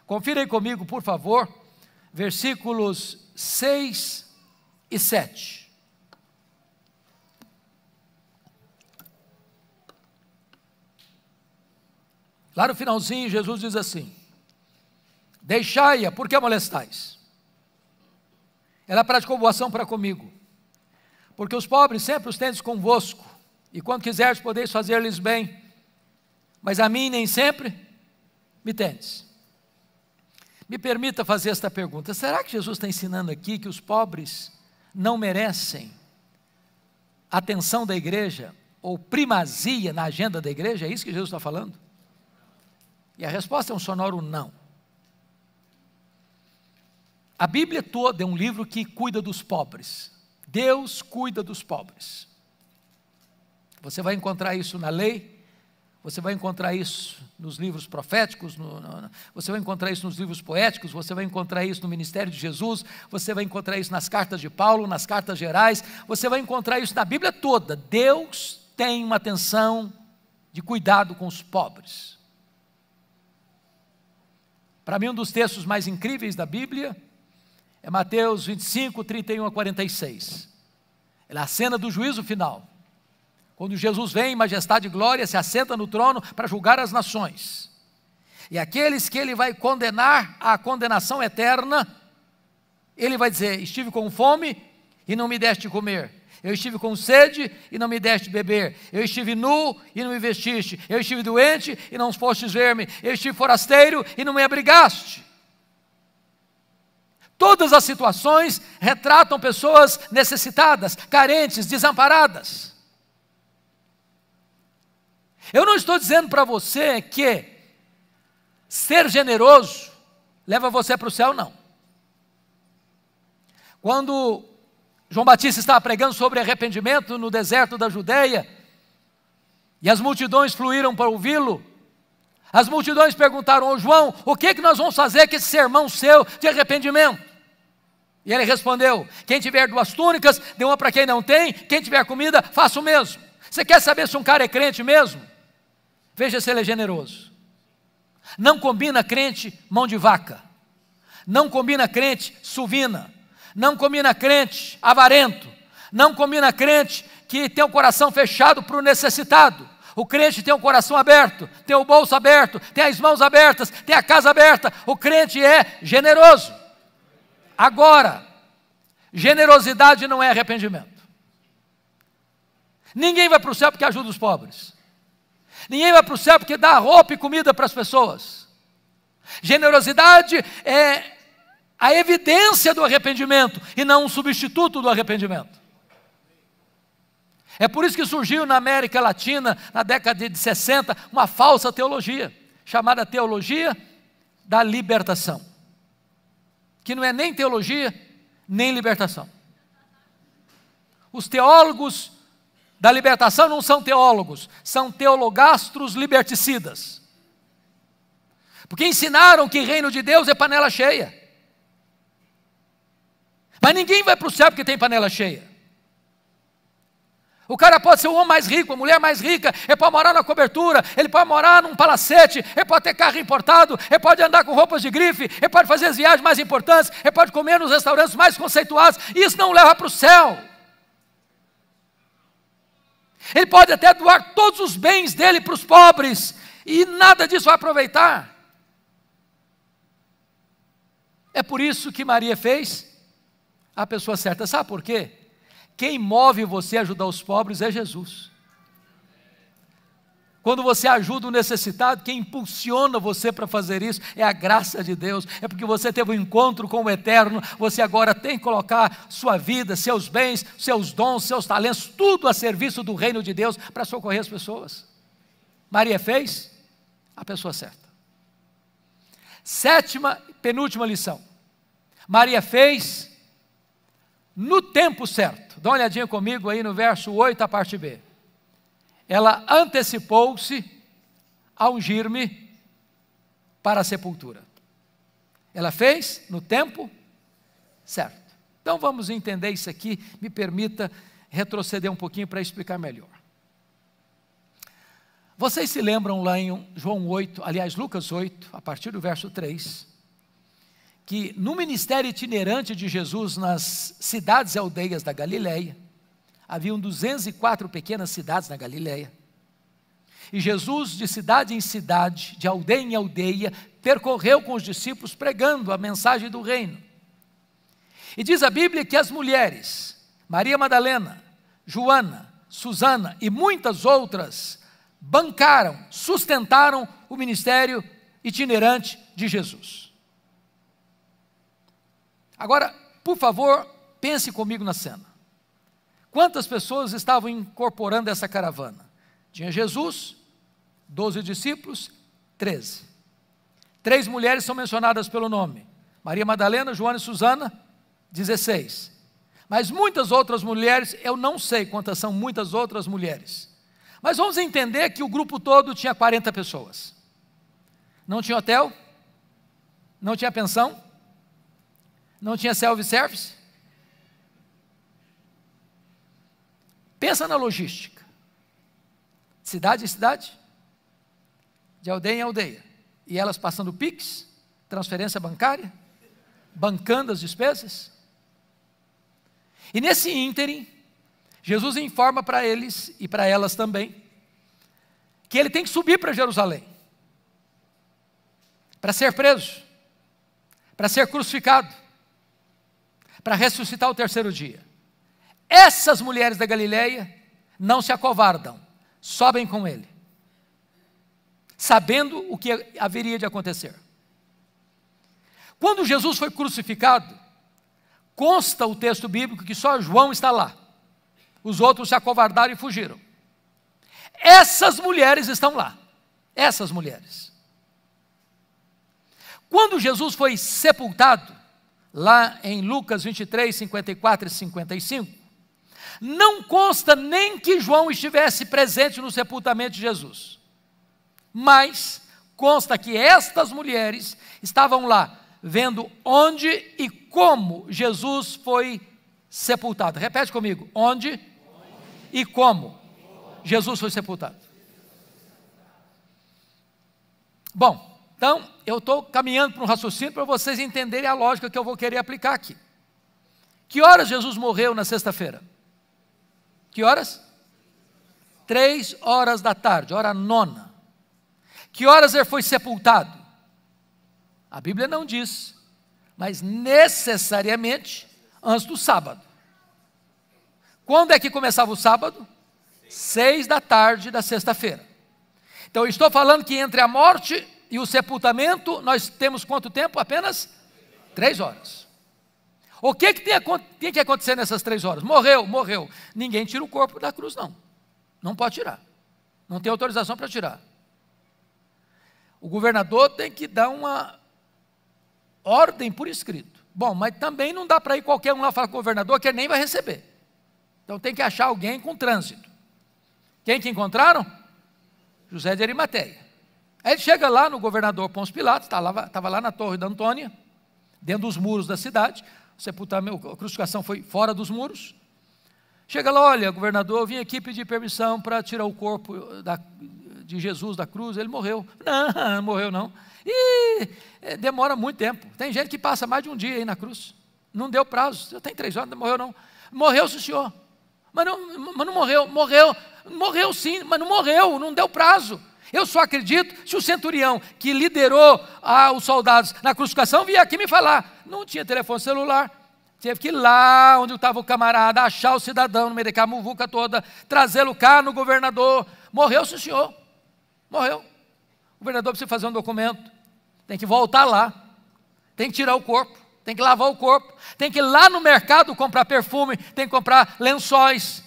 Confira aí comigo, por favor, versículos 6 e 7. Lá no finalzinho, Jesus diz assim: Deixai-a, por que a molestais? Ela praticou voação para comigo, porque os pobres sempre os tendes convosco, e quando quiseres, podeis fazer-lhes bem, mas a mim nem sempre me tendes. Me permita fazer esta pergunta: será que Jesus está ensinando aqui que os pobres não merecem atenção da igreja ou primazia na agenda da igreja? É isso que Jesus está falando? E a resposta é um sonoro não. A Bíblia toda é um livro que cuida dos pobres. Deus cuida dos pobres. Você vai encontrar isso na lei, você vai encontrar isso nos livros proféticos, no, no, você vai encontrar isso nos livros poéticos, você vai encontrar isso no ministério de Jesus, você vai encontrar isso nas cartas de Paulo, nas cartas gerais, você vai encontrar isso na Bíblia toda. Deus tem uma atenção de cuidado com os pobres. Para mim, um dos textos mais incríveis da Bíblia é Mateus 25, 31 a 46. É a cena do juízo final. Quando Jesus vem em majestade e glória, se assenta no trono para julgar as nações. E aqueles que ele vai condenar à condenação eterna, ele vai dizer: Estive com fome e não me deste comer. Eu estive com sede e não me deste beber. Eu estive nu e não me vestiste. Eu estive doente e não fostes ver-me. Eu estive forasteiro e não me abrigaste. Todas as situações retratam pessoas necessitadas, carentes, desamparadas. Eu não estou dizendo para você que ser generoso leva você para o céu, não. Quando João Batista estava pregando sobre arrependimento no deserto da Judéia, e as multidões fluíram para ouvi-lo, as multidões perguntaram ao João: O que, é que nós vamos fazer com esse sermão seu de arrependimento? E ele respondeu: Quem tiver duas túnicas, dê uma para quem não tem, quem tiver comida, faça o mesmo. Você quer saber se um cara é crente mesmo? Veja se ele é generoso. Não combina crente mão de vaca. Não combina crente suvina. Não combina crente avarento. Não combina crente que tem o coração fechado para o necessitado. O crente tem o coração aberto, tem o bolso aberto, tem as mãos abertas, tem a casa aberta. O crente é generoso. Agora, generosidade não é arrependimento. Ninguém vai para o céu porque ajuda os pobres. Ninguém vai para o céu porque dá roupa e comida para as pessoas. Generosidade é a evidência do arrependimento e não um substituto do arrependimento. É por isso que surgiu na América Latina, na década de 60, uma falsa teologia, chamada teologia da libertação, que não é nem teologia, nem libertação. Os teólogos da libertação não são teólogos, são teologastros liberticidas. Porque ensinaram que reino de Deus é panela cheia. Mas ninguém vai para o céu porque tem panela cheia. O cara pode ser o homem mais rico, a mulher mais rica, ele pode morar na cobertura, ele pode morar num palacete, ele pode ter carro importado, ele pode andar com roupas de grife, ele pode fazer as viagens mais importantes, ele pode comer nos restaurantes mais conceituados. Isso não leva para o céu. Ele pode até doar todos os bens dele para os pobres, e nada disso vai aproveitar. É por isso que Maria fez a pessoa certa. Sabe por quê? Quem move você a ajudar os pobres é Jesus. Quando você ajuda o necessitado, quem impulsiona você para fazer isso é a graça de Deus. É porque você teve um encontro com o Eterno, você agora tem que colocar sua vida, seus bens, seus dons, seus talentos, tudo a serviço do reino de Deus para socorrer as pessoas. Maria fez a pessoa certa. Sétima, e penúltima lição. Maria fez no tempo certo. Dá uma olhadinha comigo aí no verso 8, a parte B ela antecipou-se a ungir-me para a sepultura. Ela fez no tempo certo. Então vamos entender isso aqui, me permita retroceder um pouquinho para explicar melhor. Vocês se lembram lá em João 8, aliás, Lucas 8, a partir do verso 3, que no ministério itinerante de Jesus nas cidades e aldeias da Galileia, haviam 204 pequenas cidades na Galileia. E Jesus, de cidade em cidade, de aldeia em aldeia, percorreu com os discípulos pregando a mensagem do reino. E diz a Bíblia que as mulheres, Maria Madalena, Joana, Susana e muitas outras, bancaram, sustentaram o ministério itinerante de Jesus. Agora, por favor, pense comigo na cena. Quantas pessoas estavam incorporando essa caravana? Tinha Jesus, 12 discípulos, 13. Três mulheres são mencionadas pelo nome: Maria Madalena, Joana e Susana, 16. Mas muitas outras mulheres, eu não sei quantas são muitas outras mulheres. Mas vamos entender que o grupo todo tinha 40 pessoas. Não tinha hotel, não tinha pensão, não tinha self-service, Pensa na logística. Cidade em cidade, de aldeia em aldeia. E elas passando PIX, transferência bancária, bancando as despesas. E nesse ínterim, Jesus informa para eles e para elas também que ele tem que subir para Jerusalém para ser preso, para ser crucificado, para ressuscitar o terceiro dia. Essas mulheres da Galileia não se acovardam, sobem com ele, sabendo o que haveria de acontecer. Quando Jesus foi crucificado, consta o texto bíblico que só João está lá. Os outros se acovardaram e fugiram. Essas mulheres estão lá. Essas mulheres. Quando Jesus foi sepultado, lá em Lucas 23, 54 e 55, não consta nem que João estivesse presente no sepultamento de Jesus. Mas consta que estas mulheres estavam lá, vendo onde e como Jesus foi sepultado. Repete comigo: onde, onde? e como Jesus foi sepultado. Bom, então eu estou caminhando para um raciocínio para vocês entenderem a lógica que eu vou querer aplicar aqui. Que horas Jesus morreu na sexta-feira? Que horas? Três horas da tarde, hora nona. Que horas ele foi sepultado? A Bíblia não diz, mas necessariamente antes do sábado. Quando é que começava o sábado? Seis da tarde da sexta-feira. Então, eu estou falando que entre a morte e o sepultamento, nós temos quanto tempo? Apenas três horas. O que, que tem, que acontecer nessas três horas? Morreu, morreu. Ninguém tira o corpo da cruz, não. Não pode tirar. Não tem autorização para tirar. O governador tem que dar uma ordem por escrito. Bom, mas também não dá para ir qualquer um lá falar com o governador que ele nem vai receber. Então tem que achar alguém com trânsito. Quem que encontraram? José de Arimateia. Aí ele chega lá no governador Pons Pilatos, estava tá lá, na torre da Antônia, dentro dos muros da cidade, sepultamento, a crucificação foi fora dos muros. Chega lá, olha, governador, eu vim aqui pedir permissão para tirar o corpo da, de Jesus da cruz, ele morreu. <laughs> Não, não morreu não. E é, demora muito tempo. Tem gente que passa mais de um dia aí na cruz. Não deu prazo, já tem três horas, não morreu não. Morreu -se o senhor. Mas não, mas não morreu, morreu, morreu sim, mas não morreu, não deu prazo. Eu só acredito se o centurião que liderou ah, os soldados na crucificação vier aqui me falar. Não tinha telefone celular. Teve que ir lá onde estava o camarada, achar o cidadão no meio da muvuca toda, trazê-lo cá no governador. Morreu, sim, senhor. Morreu. O governador precisa fazer um documento. Tem que voltar lá. Tem que tirar o corpo. Tem que lavar o corpo. Tem que ir lá no mercado comprar perfume. Tem que comprar lençóis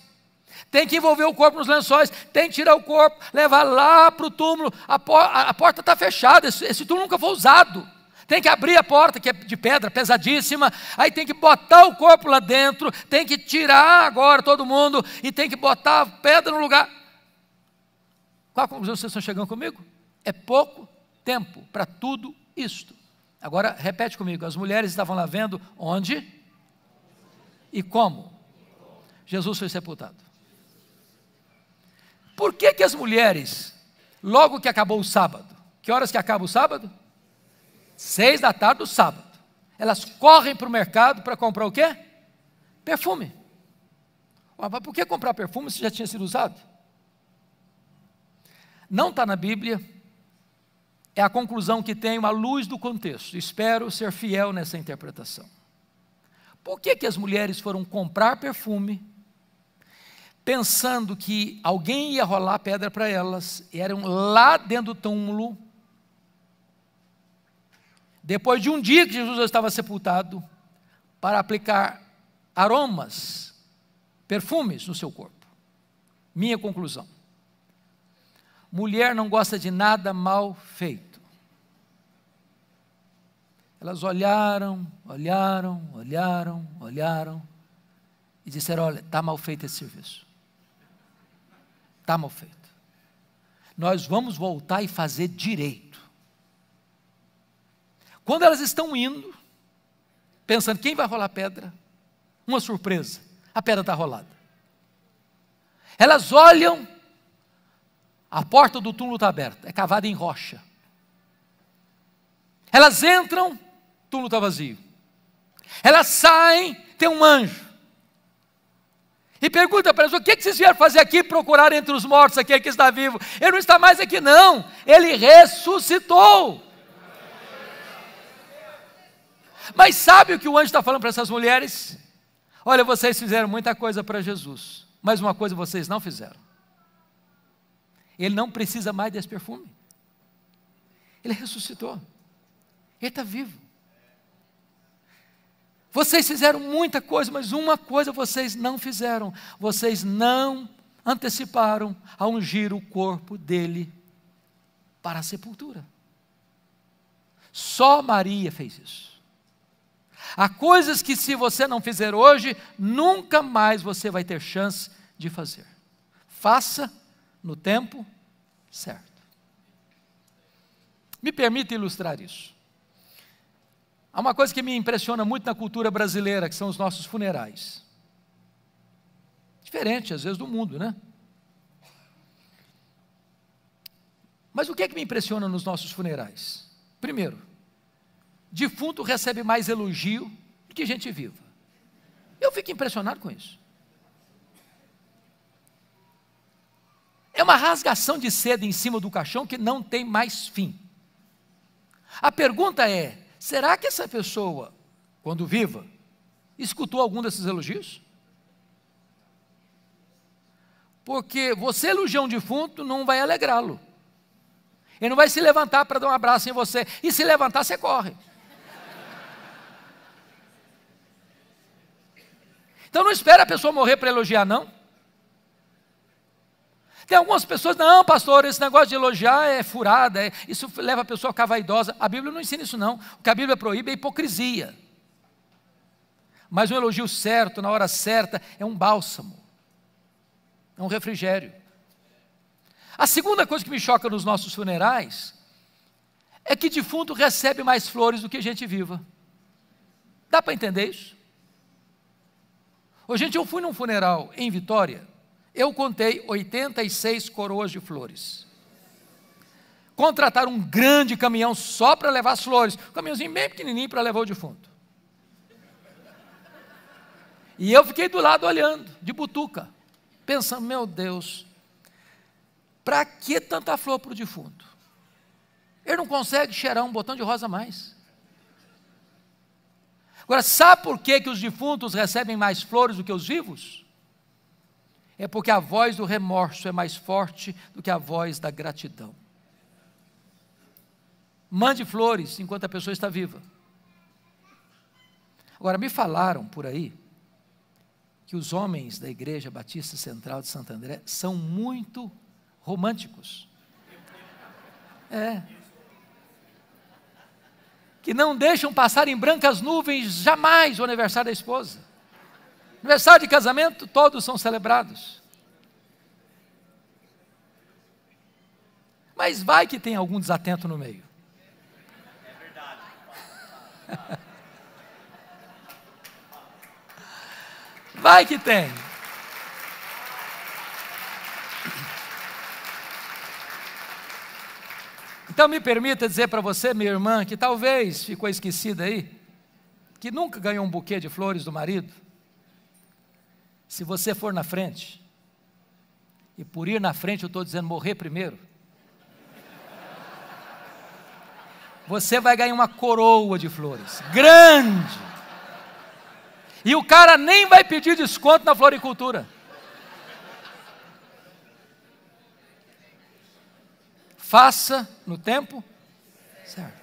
tem que envolver o corpo nos lençóis, tem que tirar o corpo, levar lá para o túmulo. A, por, a, a porta está fechada, esse, esse túmulo nunca foi usado. Tem que abrir a porta, que é de pedra pesadíssima, aí tem que botar o corpo lá dentro, tem que tirar agora todo mundo e tem que botar a pedra no lugar. Qual a conclusão vocês estão chegando comigo? É pouco tempo para tudo isto. Agora repete comigo: as mulheres estavam lá vendo onde e como Jesus foi sepultado. Por que, que as mulheres, logo que acabou o sábado, que horas que acaba o sábado? Seis da tarde do sábado. Elas correm para o mercado para comprar o quê? Perfume. mas por que comprar perfume se já tinha sido usado? Não está na Bíblia, é a conclusão que tenho à luz do contexto. Espero ser fiel nessa interpretação. Por que, que as mulheres foram comprar perfume pensando que alguém ia rolar pedra para elas, e eram lá dentro do túmulo. Depois de um dia que Jesus estava sepultado, para aplicar aromas, perfumes no seu corpo. Minha conclusão: mulher não gosta de nada mal feito. Elas olharam, olharam, olharam, olharam e disseram: olha, está mal feito esse serviço está mal feito. Nós vamos voltar e fazer direito. Quando elas estão indo, pensando quem vai rolar a pedra, uma surpresa, a pedra está rolada. Elas olham, a porta do túmulo está aberta, é cavada em rocha. Elas entram, túmulo está vazio. Elas saem, tem um anjo. E pergunta para eles: o que, que vocês vieram fazer aqui procurar entre os mortos aquele que está vivo? Ele não está mais aqui, não. Ele ressuscitou. Mas sabe o que o anjo está falando para essas mulheres? Olha, vocês fizeram muita coisa para Jesus, mas uma coisa vocês não fizeram. Ele não precisa mais desse perfume. Ele ressuscitou. Ele está vivo. Vocês fizeram muita coisa, mas uma coisa vocês não fizeram: vocês não anteciparam a ungir o corpo dele para a sepultura. Só Maria fez isso. Há coisas que, se você não fizer hoje, nunca mais você vai ter chance de fazer. Faça no tempo certo. Me permita ilustrar isso. Há uma coisa que me impressiona muito na cultura brasileira, que são os nossos funerais. Diferente, às vezes, do mundo, né? Mas o que é que me impressiona nos nossos funerais? Primeiro, defunto recebe mais elogio do que gente viva. Eu fico impressionado com isso. É uma rasgação de seda em cima do caixão que não tem mais fim. A pergunta é: Será que essa pessoa, quando viva, escutou algum desses elogios? Porque você elogiar um defunto não vai alegrá-lo. Ele não vai se levantar para dar um abraço em você. E se levantar, você corre. Então não espere a pessoa morrer para elogiar, não. Tem algumas pessoas, não, pastor, esse negócio de elogiar é furada, é, isso leva a pessoa a ficar vaidosa. A Bíblia não ensina isso, não. O que a Bíblia proíbe é hipocrisia. Mas um elogio certo, na hora certa, é um bálsamo, é um refrigério. A segunda coisa que me choca nos nossos funerais é que defunto recebe mais flores do que gente viva. Dá para entender isso? Ô, gente, eu fui num funeral em Vitória eu contei 86 coroas de flores. Contrataram um grande caminhão só para levar as flores. Um caminhãozinho bem pequenininho para levar o defunto. E eu fiquei do lado olhando, de butuca, pensando: meu Deus, para que tanta flor para o defunto? Ele não consegue cheirar um botão de rosa mais. Agora, sabe por que, que os defuntos recebem mais flores do que os vivos? é porque a voz do remorso é mais forte do que a voz da gratidão. Mande flores enquanto a pessoa está viva. Agora, me falaram por aí que os homens da Igreja Batista Central de Santo André são muito românticos. É. Que não deixam passar em brancas nuvens jamais o aniversário da esposa. Aniversário de casamento, todos são celebrados. Mas vai que tem algum desatento no meio. É <laughs> verdade. Vai que tem. Então me permita dizer para você, minha irmã, que talvez ficou esquecida aí, que nunca ganhou um buquê de flores do marido, se você for na frente, e por ir na frente eu estou dizendo morrer primeiro, você vai ganhar uma coroa de flores, grande. E o cara nem vai pedir desconto na floricultura. Faça no tempo certo.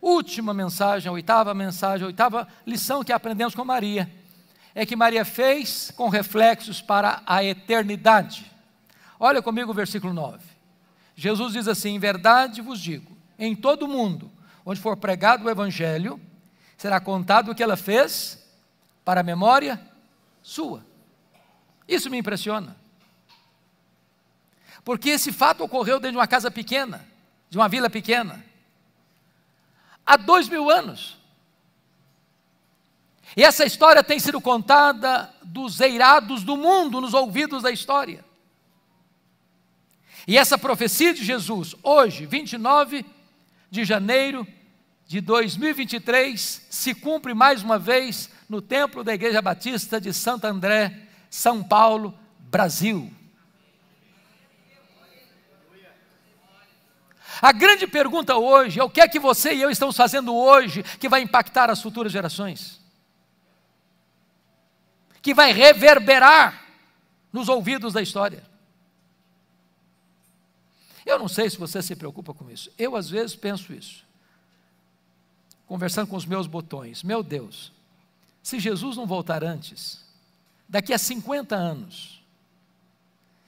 Última mensagem, oitava mensagem, oitava lição que aprendemos com Maria é que Maria fez com reflexos para a eternidade. Olha comigo o versículo 9. Jesus diz assim: Em verdade vos digo, em todo o mundo, onde for pregado o evangelho, será contado o que ela fez para a memória sua. Isso me impressiona. Porque esse fato ocorreu dentro de uma casa pequena, de uma vila pequena, há dois mil anos. E essa história tem sido contada dos eirados do mundo, nos ouvidos da história. E essa profecia de Jesus, hoje, 29 de janeiro de 2023, se cumpre mais uma vez no templo da Igreja Batista de Santo André, São Paulo, Brasil. A grande pergunta hoje é o que é que você e eu estamos fazendo hoje que vai impactar as futuras gerações? que vai reverberar nos ouvidos da história. Eu não sei se você se preocupa com isso. Eu, às vezes, penso isso. Conversando com os meus botões, meu Deus, se Jesus não voltar antes, daqui a 50 anos,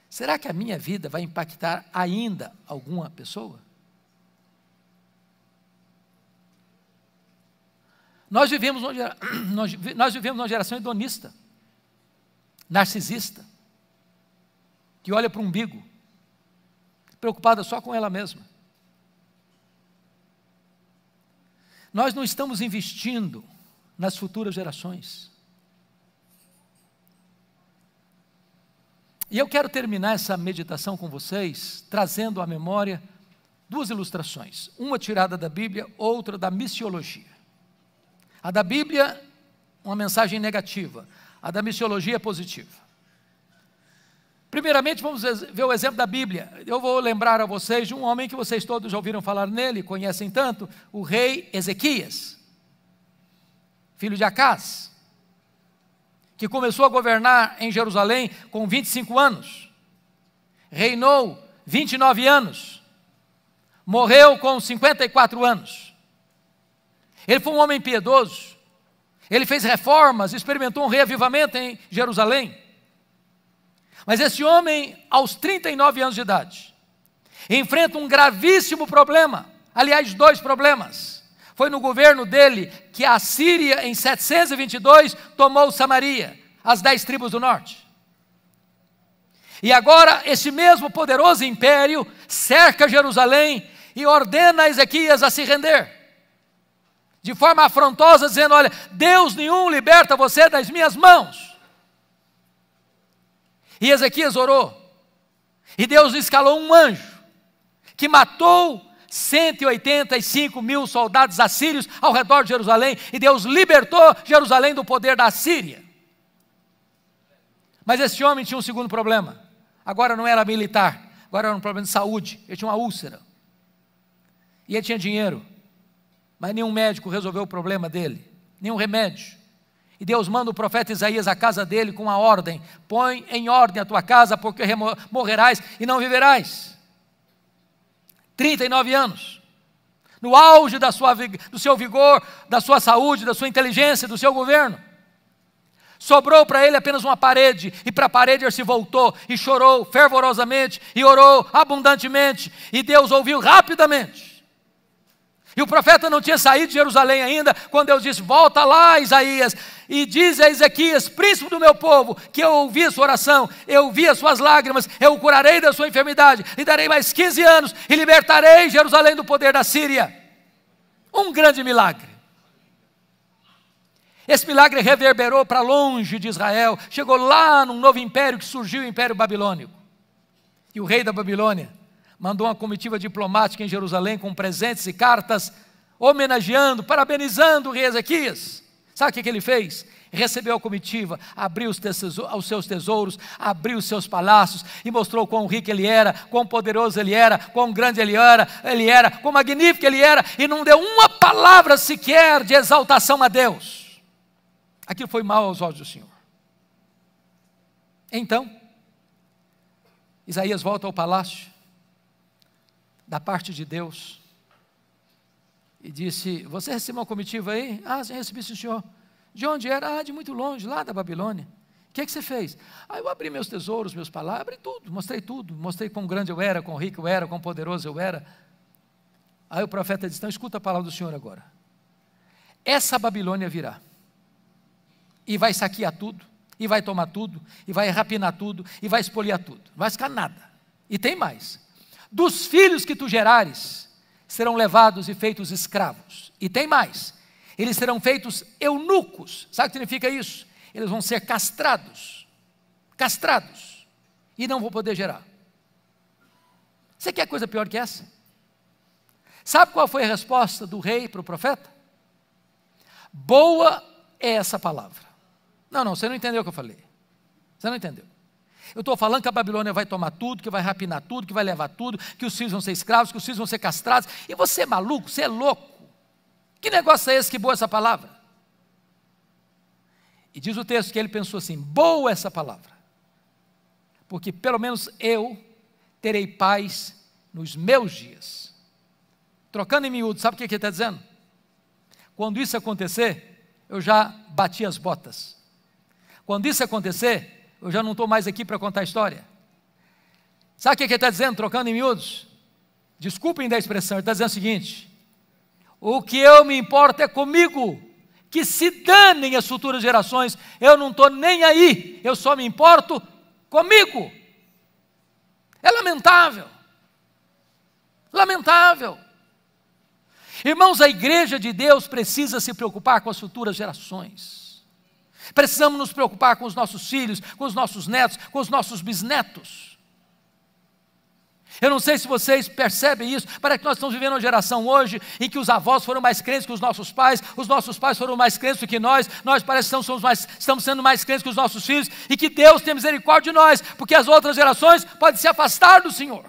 será que a minha vida vai impactar ainda alguma pessoa? Nós vivemos numa, <clears throat> nós vivemos numa geração hedonista narcisista, que olha para o umbigo, preocupada só com ela mesma. Nós não estamos investindo nas futuras gerações. E eu quero terminar essa meditação com vocês trazendo à memória duas ilustrações, uma tirada da Bíblia, outra da missiologia. A da Bíblia uma mensagem negativa, a da missiologia é positiva. Primeiramente, vamos ver o exemplo da Bíblia. Eu vou lembrar a vocês de um homem que vocês todos já ouviram falar nele, conhecem tanto, o rei Ezequias, filho de Acás, que começou a governar em Jerusalém com 25 anos, reinou 29 anos, morreu com 54 anos. Ele foi um homem piedoso, ele fez reformas, experimentou um reavivamento em Jerusalém. Mas esse homem, aos 39 anos de idade, enfrenta um gravíssimo problema. Aliás, dois problemas. Foi no governo dele que a Síria, em 722, tomou Samaria, as dez tribos do norte. E agora, esse mesmo poderoso império cerca Jerusalém e ordena a Ezequias a se render de forma afrontosa, dizendo: Olha, Deus nenhum liberta você das minhas mãos. E Ezequias orou, e Deus escalou um anjo que matou 185 mil soldados assírios ao redor de Jerusalém, e Deus libertou Jerusalém do poder da Síria. Mas esse homem tinha um segundo problema. Agora não era militar, agora era um problema de saúde. Ele tinha uma úlcera. E ele tinha dinheiro mas nenhum médico resolveu o problema dele, nenhum remédio. E Deus manda o profeta Isaías à casa dele com a ordem: põe em ordem a tua casa, porque morrerás e não viverás. 39 anos, no auge da sua, do seu vigor, da sua saúde, da sua inteligência, do seu governo. Sobrou para ele apenas uma parede, e para a parede ele se voltou e chorou fervorosamente e orou abundantemente, e Deus ouviu rapidamente. E o profeta não tinha saído de Jerusalém ainda, quando Deus disse: Volta lá, Isaías, e diz a Ezequias, príncipe do meu povo, que eu ouvi a sua oração, eu vi as suas lágrimas, eu o curarei da sua enfermidade, e darei mais 15 anos e libertarei Jerusalém do poder da Síria. Um grande milagre. Esse milagre reverberou para longe de Israel, chegou lá num novo império que surgiu o Império Babilônico. E o rei da Babilônia mandou uma comitiva diplomática em Jerusalém com presentes e cartas, homenageando, parabenizando o rei Ezequias. Sabe o que, que ele fez? Recebeu a comitiva, abriu os, tesouros, os, seus tesouros, abriu os seus palácios e mostrou quão rico ele era, quão poderoso ele era, quão grande ele era, ele era, quão magnífico ele era, e não deu uma palavra sequer de exaltação a Deus. Aquilo foi mal aos olhos do Senhor. Então, Isaías volta ao palácio, da parte de Deus. E disse: Você recebeu é uma comitiva aí? Ah, sim, recebi sim, senhor. De onde era? Ah, de muito longe, lá da Babilônia. O que, é que você fez? Aí ah, eu abri meus tesouros, meus palavras, abri tudo, mostrei tudo, mostrei quão grande eu era, quão rico eu era, quão poderoso eu era. Aí o profeta disse: Então escuta a palavra do Senhor agora. Essa Babilônia virá e vai saquear tudo, e vai tomar tudo, e vai rapinar tudo, e vai expoliar tudo. Não vai ficar nada. E tem mais dos filhos que tu gerares serão levados e feitos escravos. E tem mais: eles serão feitos eunucos. Sabe o que significa isso? Eles vão ser castrados. Castrados. E não vão poder gerar. Você quer coisa pior que essa? Sabe qual foi a resposta do rei para o profeta? Boa é essa palavra. Não, não, você não entendeu o que eu falei. Você não entendeu. Eu estou falando que a Babilônia vai tomar tudo, que vai rapinar tudo, que vai levar tudo, que os filhos vão ser escravos, que os filhos vão ser castrados. E você é maluco, você é louco. Que negócio é esse que boa essa palavra? E diz o texto que ele pensou assim: boa essa palavra, porque pelo menos eu terei paz nos meus dias. Trocando em miúdo, sabe o que ele está dizendo? Quando isso acontecer, eu já bati as botas. Quando isso acontecer, eu já não estou mais aqui para contar a história. Sabe o que ele está dizendo, trocando em miúdos? Desculpem da expressão, ele está dizendo o seguinte: o que eu me importo é comigo, que se danem as futuras gerações, eu não estou nem aí, eu só me importo comigo. É lamentável, lamentável. Irmãos, a igreja de Deus precisa se preocupar com as futuras gerações. Precisamos nos preocupar com os nossos filhos, com os nossos netos, com os nossos bisnetos. Eu não sei se vocês percebem isso, para é que nós estamos vivendo uma geração hoje em que os avós foram mais crentes que os nossos pais, os nossos pais foram mais crentes do que nós, nós parece que estamos, mais, estamos sendo mais crentes que os nossos filhos, e que Deus tem misericórdia de nós, porque as outras gerações podem se afastar do Senhor.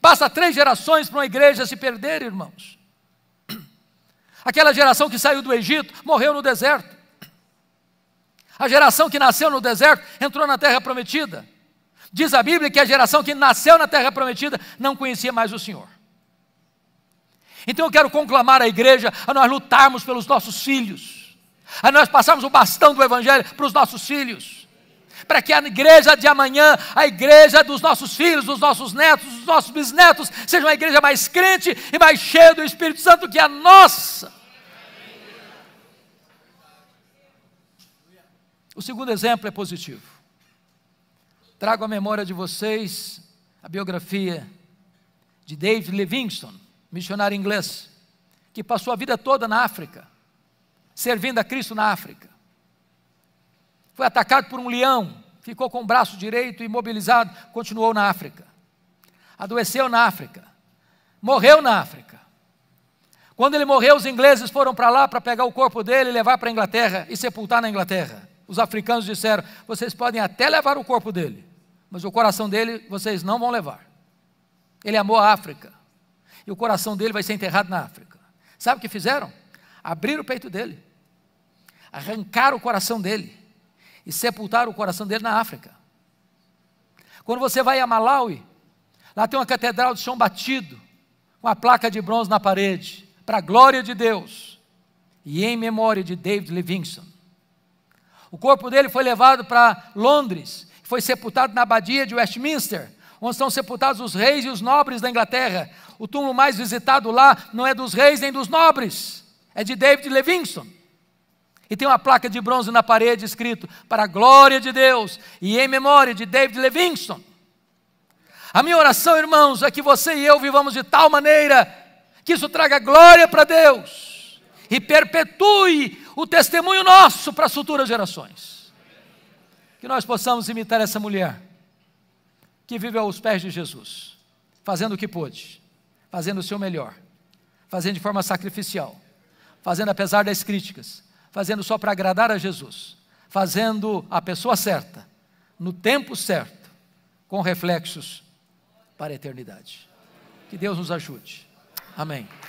Passa três gerações para uma igreja se perder, irmãos. Aquela geração que saiu do Egito morreu no deserto. A geração que nasceu no deserto entrou na terra prometida. Diz a Bíblia que a geração que nasceu na terra prometida não conhecia mais o Senhor. Então eu quero conclamar a igreja a nós lutarmos pelos nossos filhos, a nós passarmos o bastão do Evangelho para os nossos filhos, para que a igreja de amanhã, a igreja dos nossos filhos, dos nossos netos, dos nossos bisnetos, seja uma igreja mais crente e mais cheia do Espírito Santo que a nossa. O segundo exemplo é positivo. Trago à memória de vocês a biografia de David Livingstone, missionário inglês, que passou a vida toda na África, servindo a Cristo na África. Foi atacado por um leão, ficou com o braço direito imobilizado, continuou na África. Adoeceu na África, morreu na África. Quando ele morreu, os ingleses foram para lá para pegar o corpo dele e levar para a Inglaterra e sepultar na Inglaterra os africanos disseram: vocês podem até levar o corpo dele, mas o coração dele vocês não vão levar. Ele amou a África, e o coração dele vai ser enterrado na África. Sabe o que fizeram? Abriram o peito dele, arrancaram o coração dele e sepultaram o coração dele na África. Quando você vai a Malawi, lá tem uma catedral de chão batido, com a placa de bronze na parede, para a glória de Deus, e em memória de David Livingston. O corpo dele foi levado para Londres, foi sepultado na abadia de Westminster, onde estão sepultados os reis e os nobres da Inglaterra. O túmulo mais visitado lá não é dos reis nem dos nobres, é de David Levinson. E tem uma placa de bronze na parede escrito para a glória de Deus e em memória de David Levinson. A minha oração, irmãos, é que você e eu vivamos de tal maneira que isso traga glória para Deus e perpetue o testemunho nosso para as futuras gerações. Que nós possamos imitar essa mulher que vive aos pés de Jesus, fazendo o que pôde, fazendo o seu melhor, fazendo de forma sacrificial, fazendo apesar das críticas, fazendo só para agradar a Jesus, fazendo a pessoa certa, no tempo certo, com reflexos para a eternidade. Que Deus nos ajude. Amém.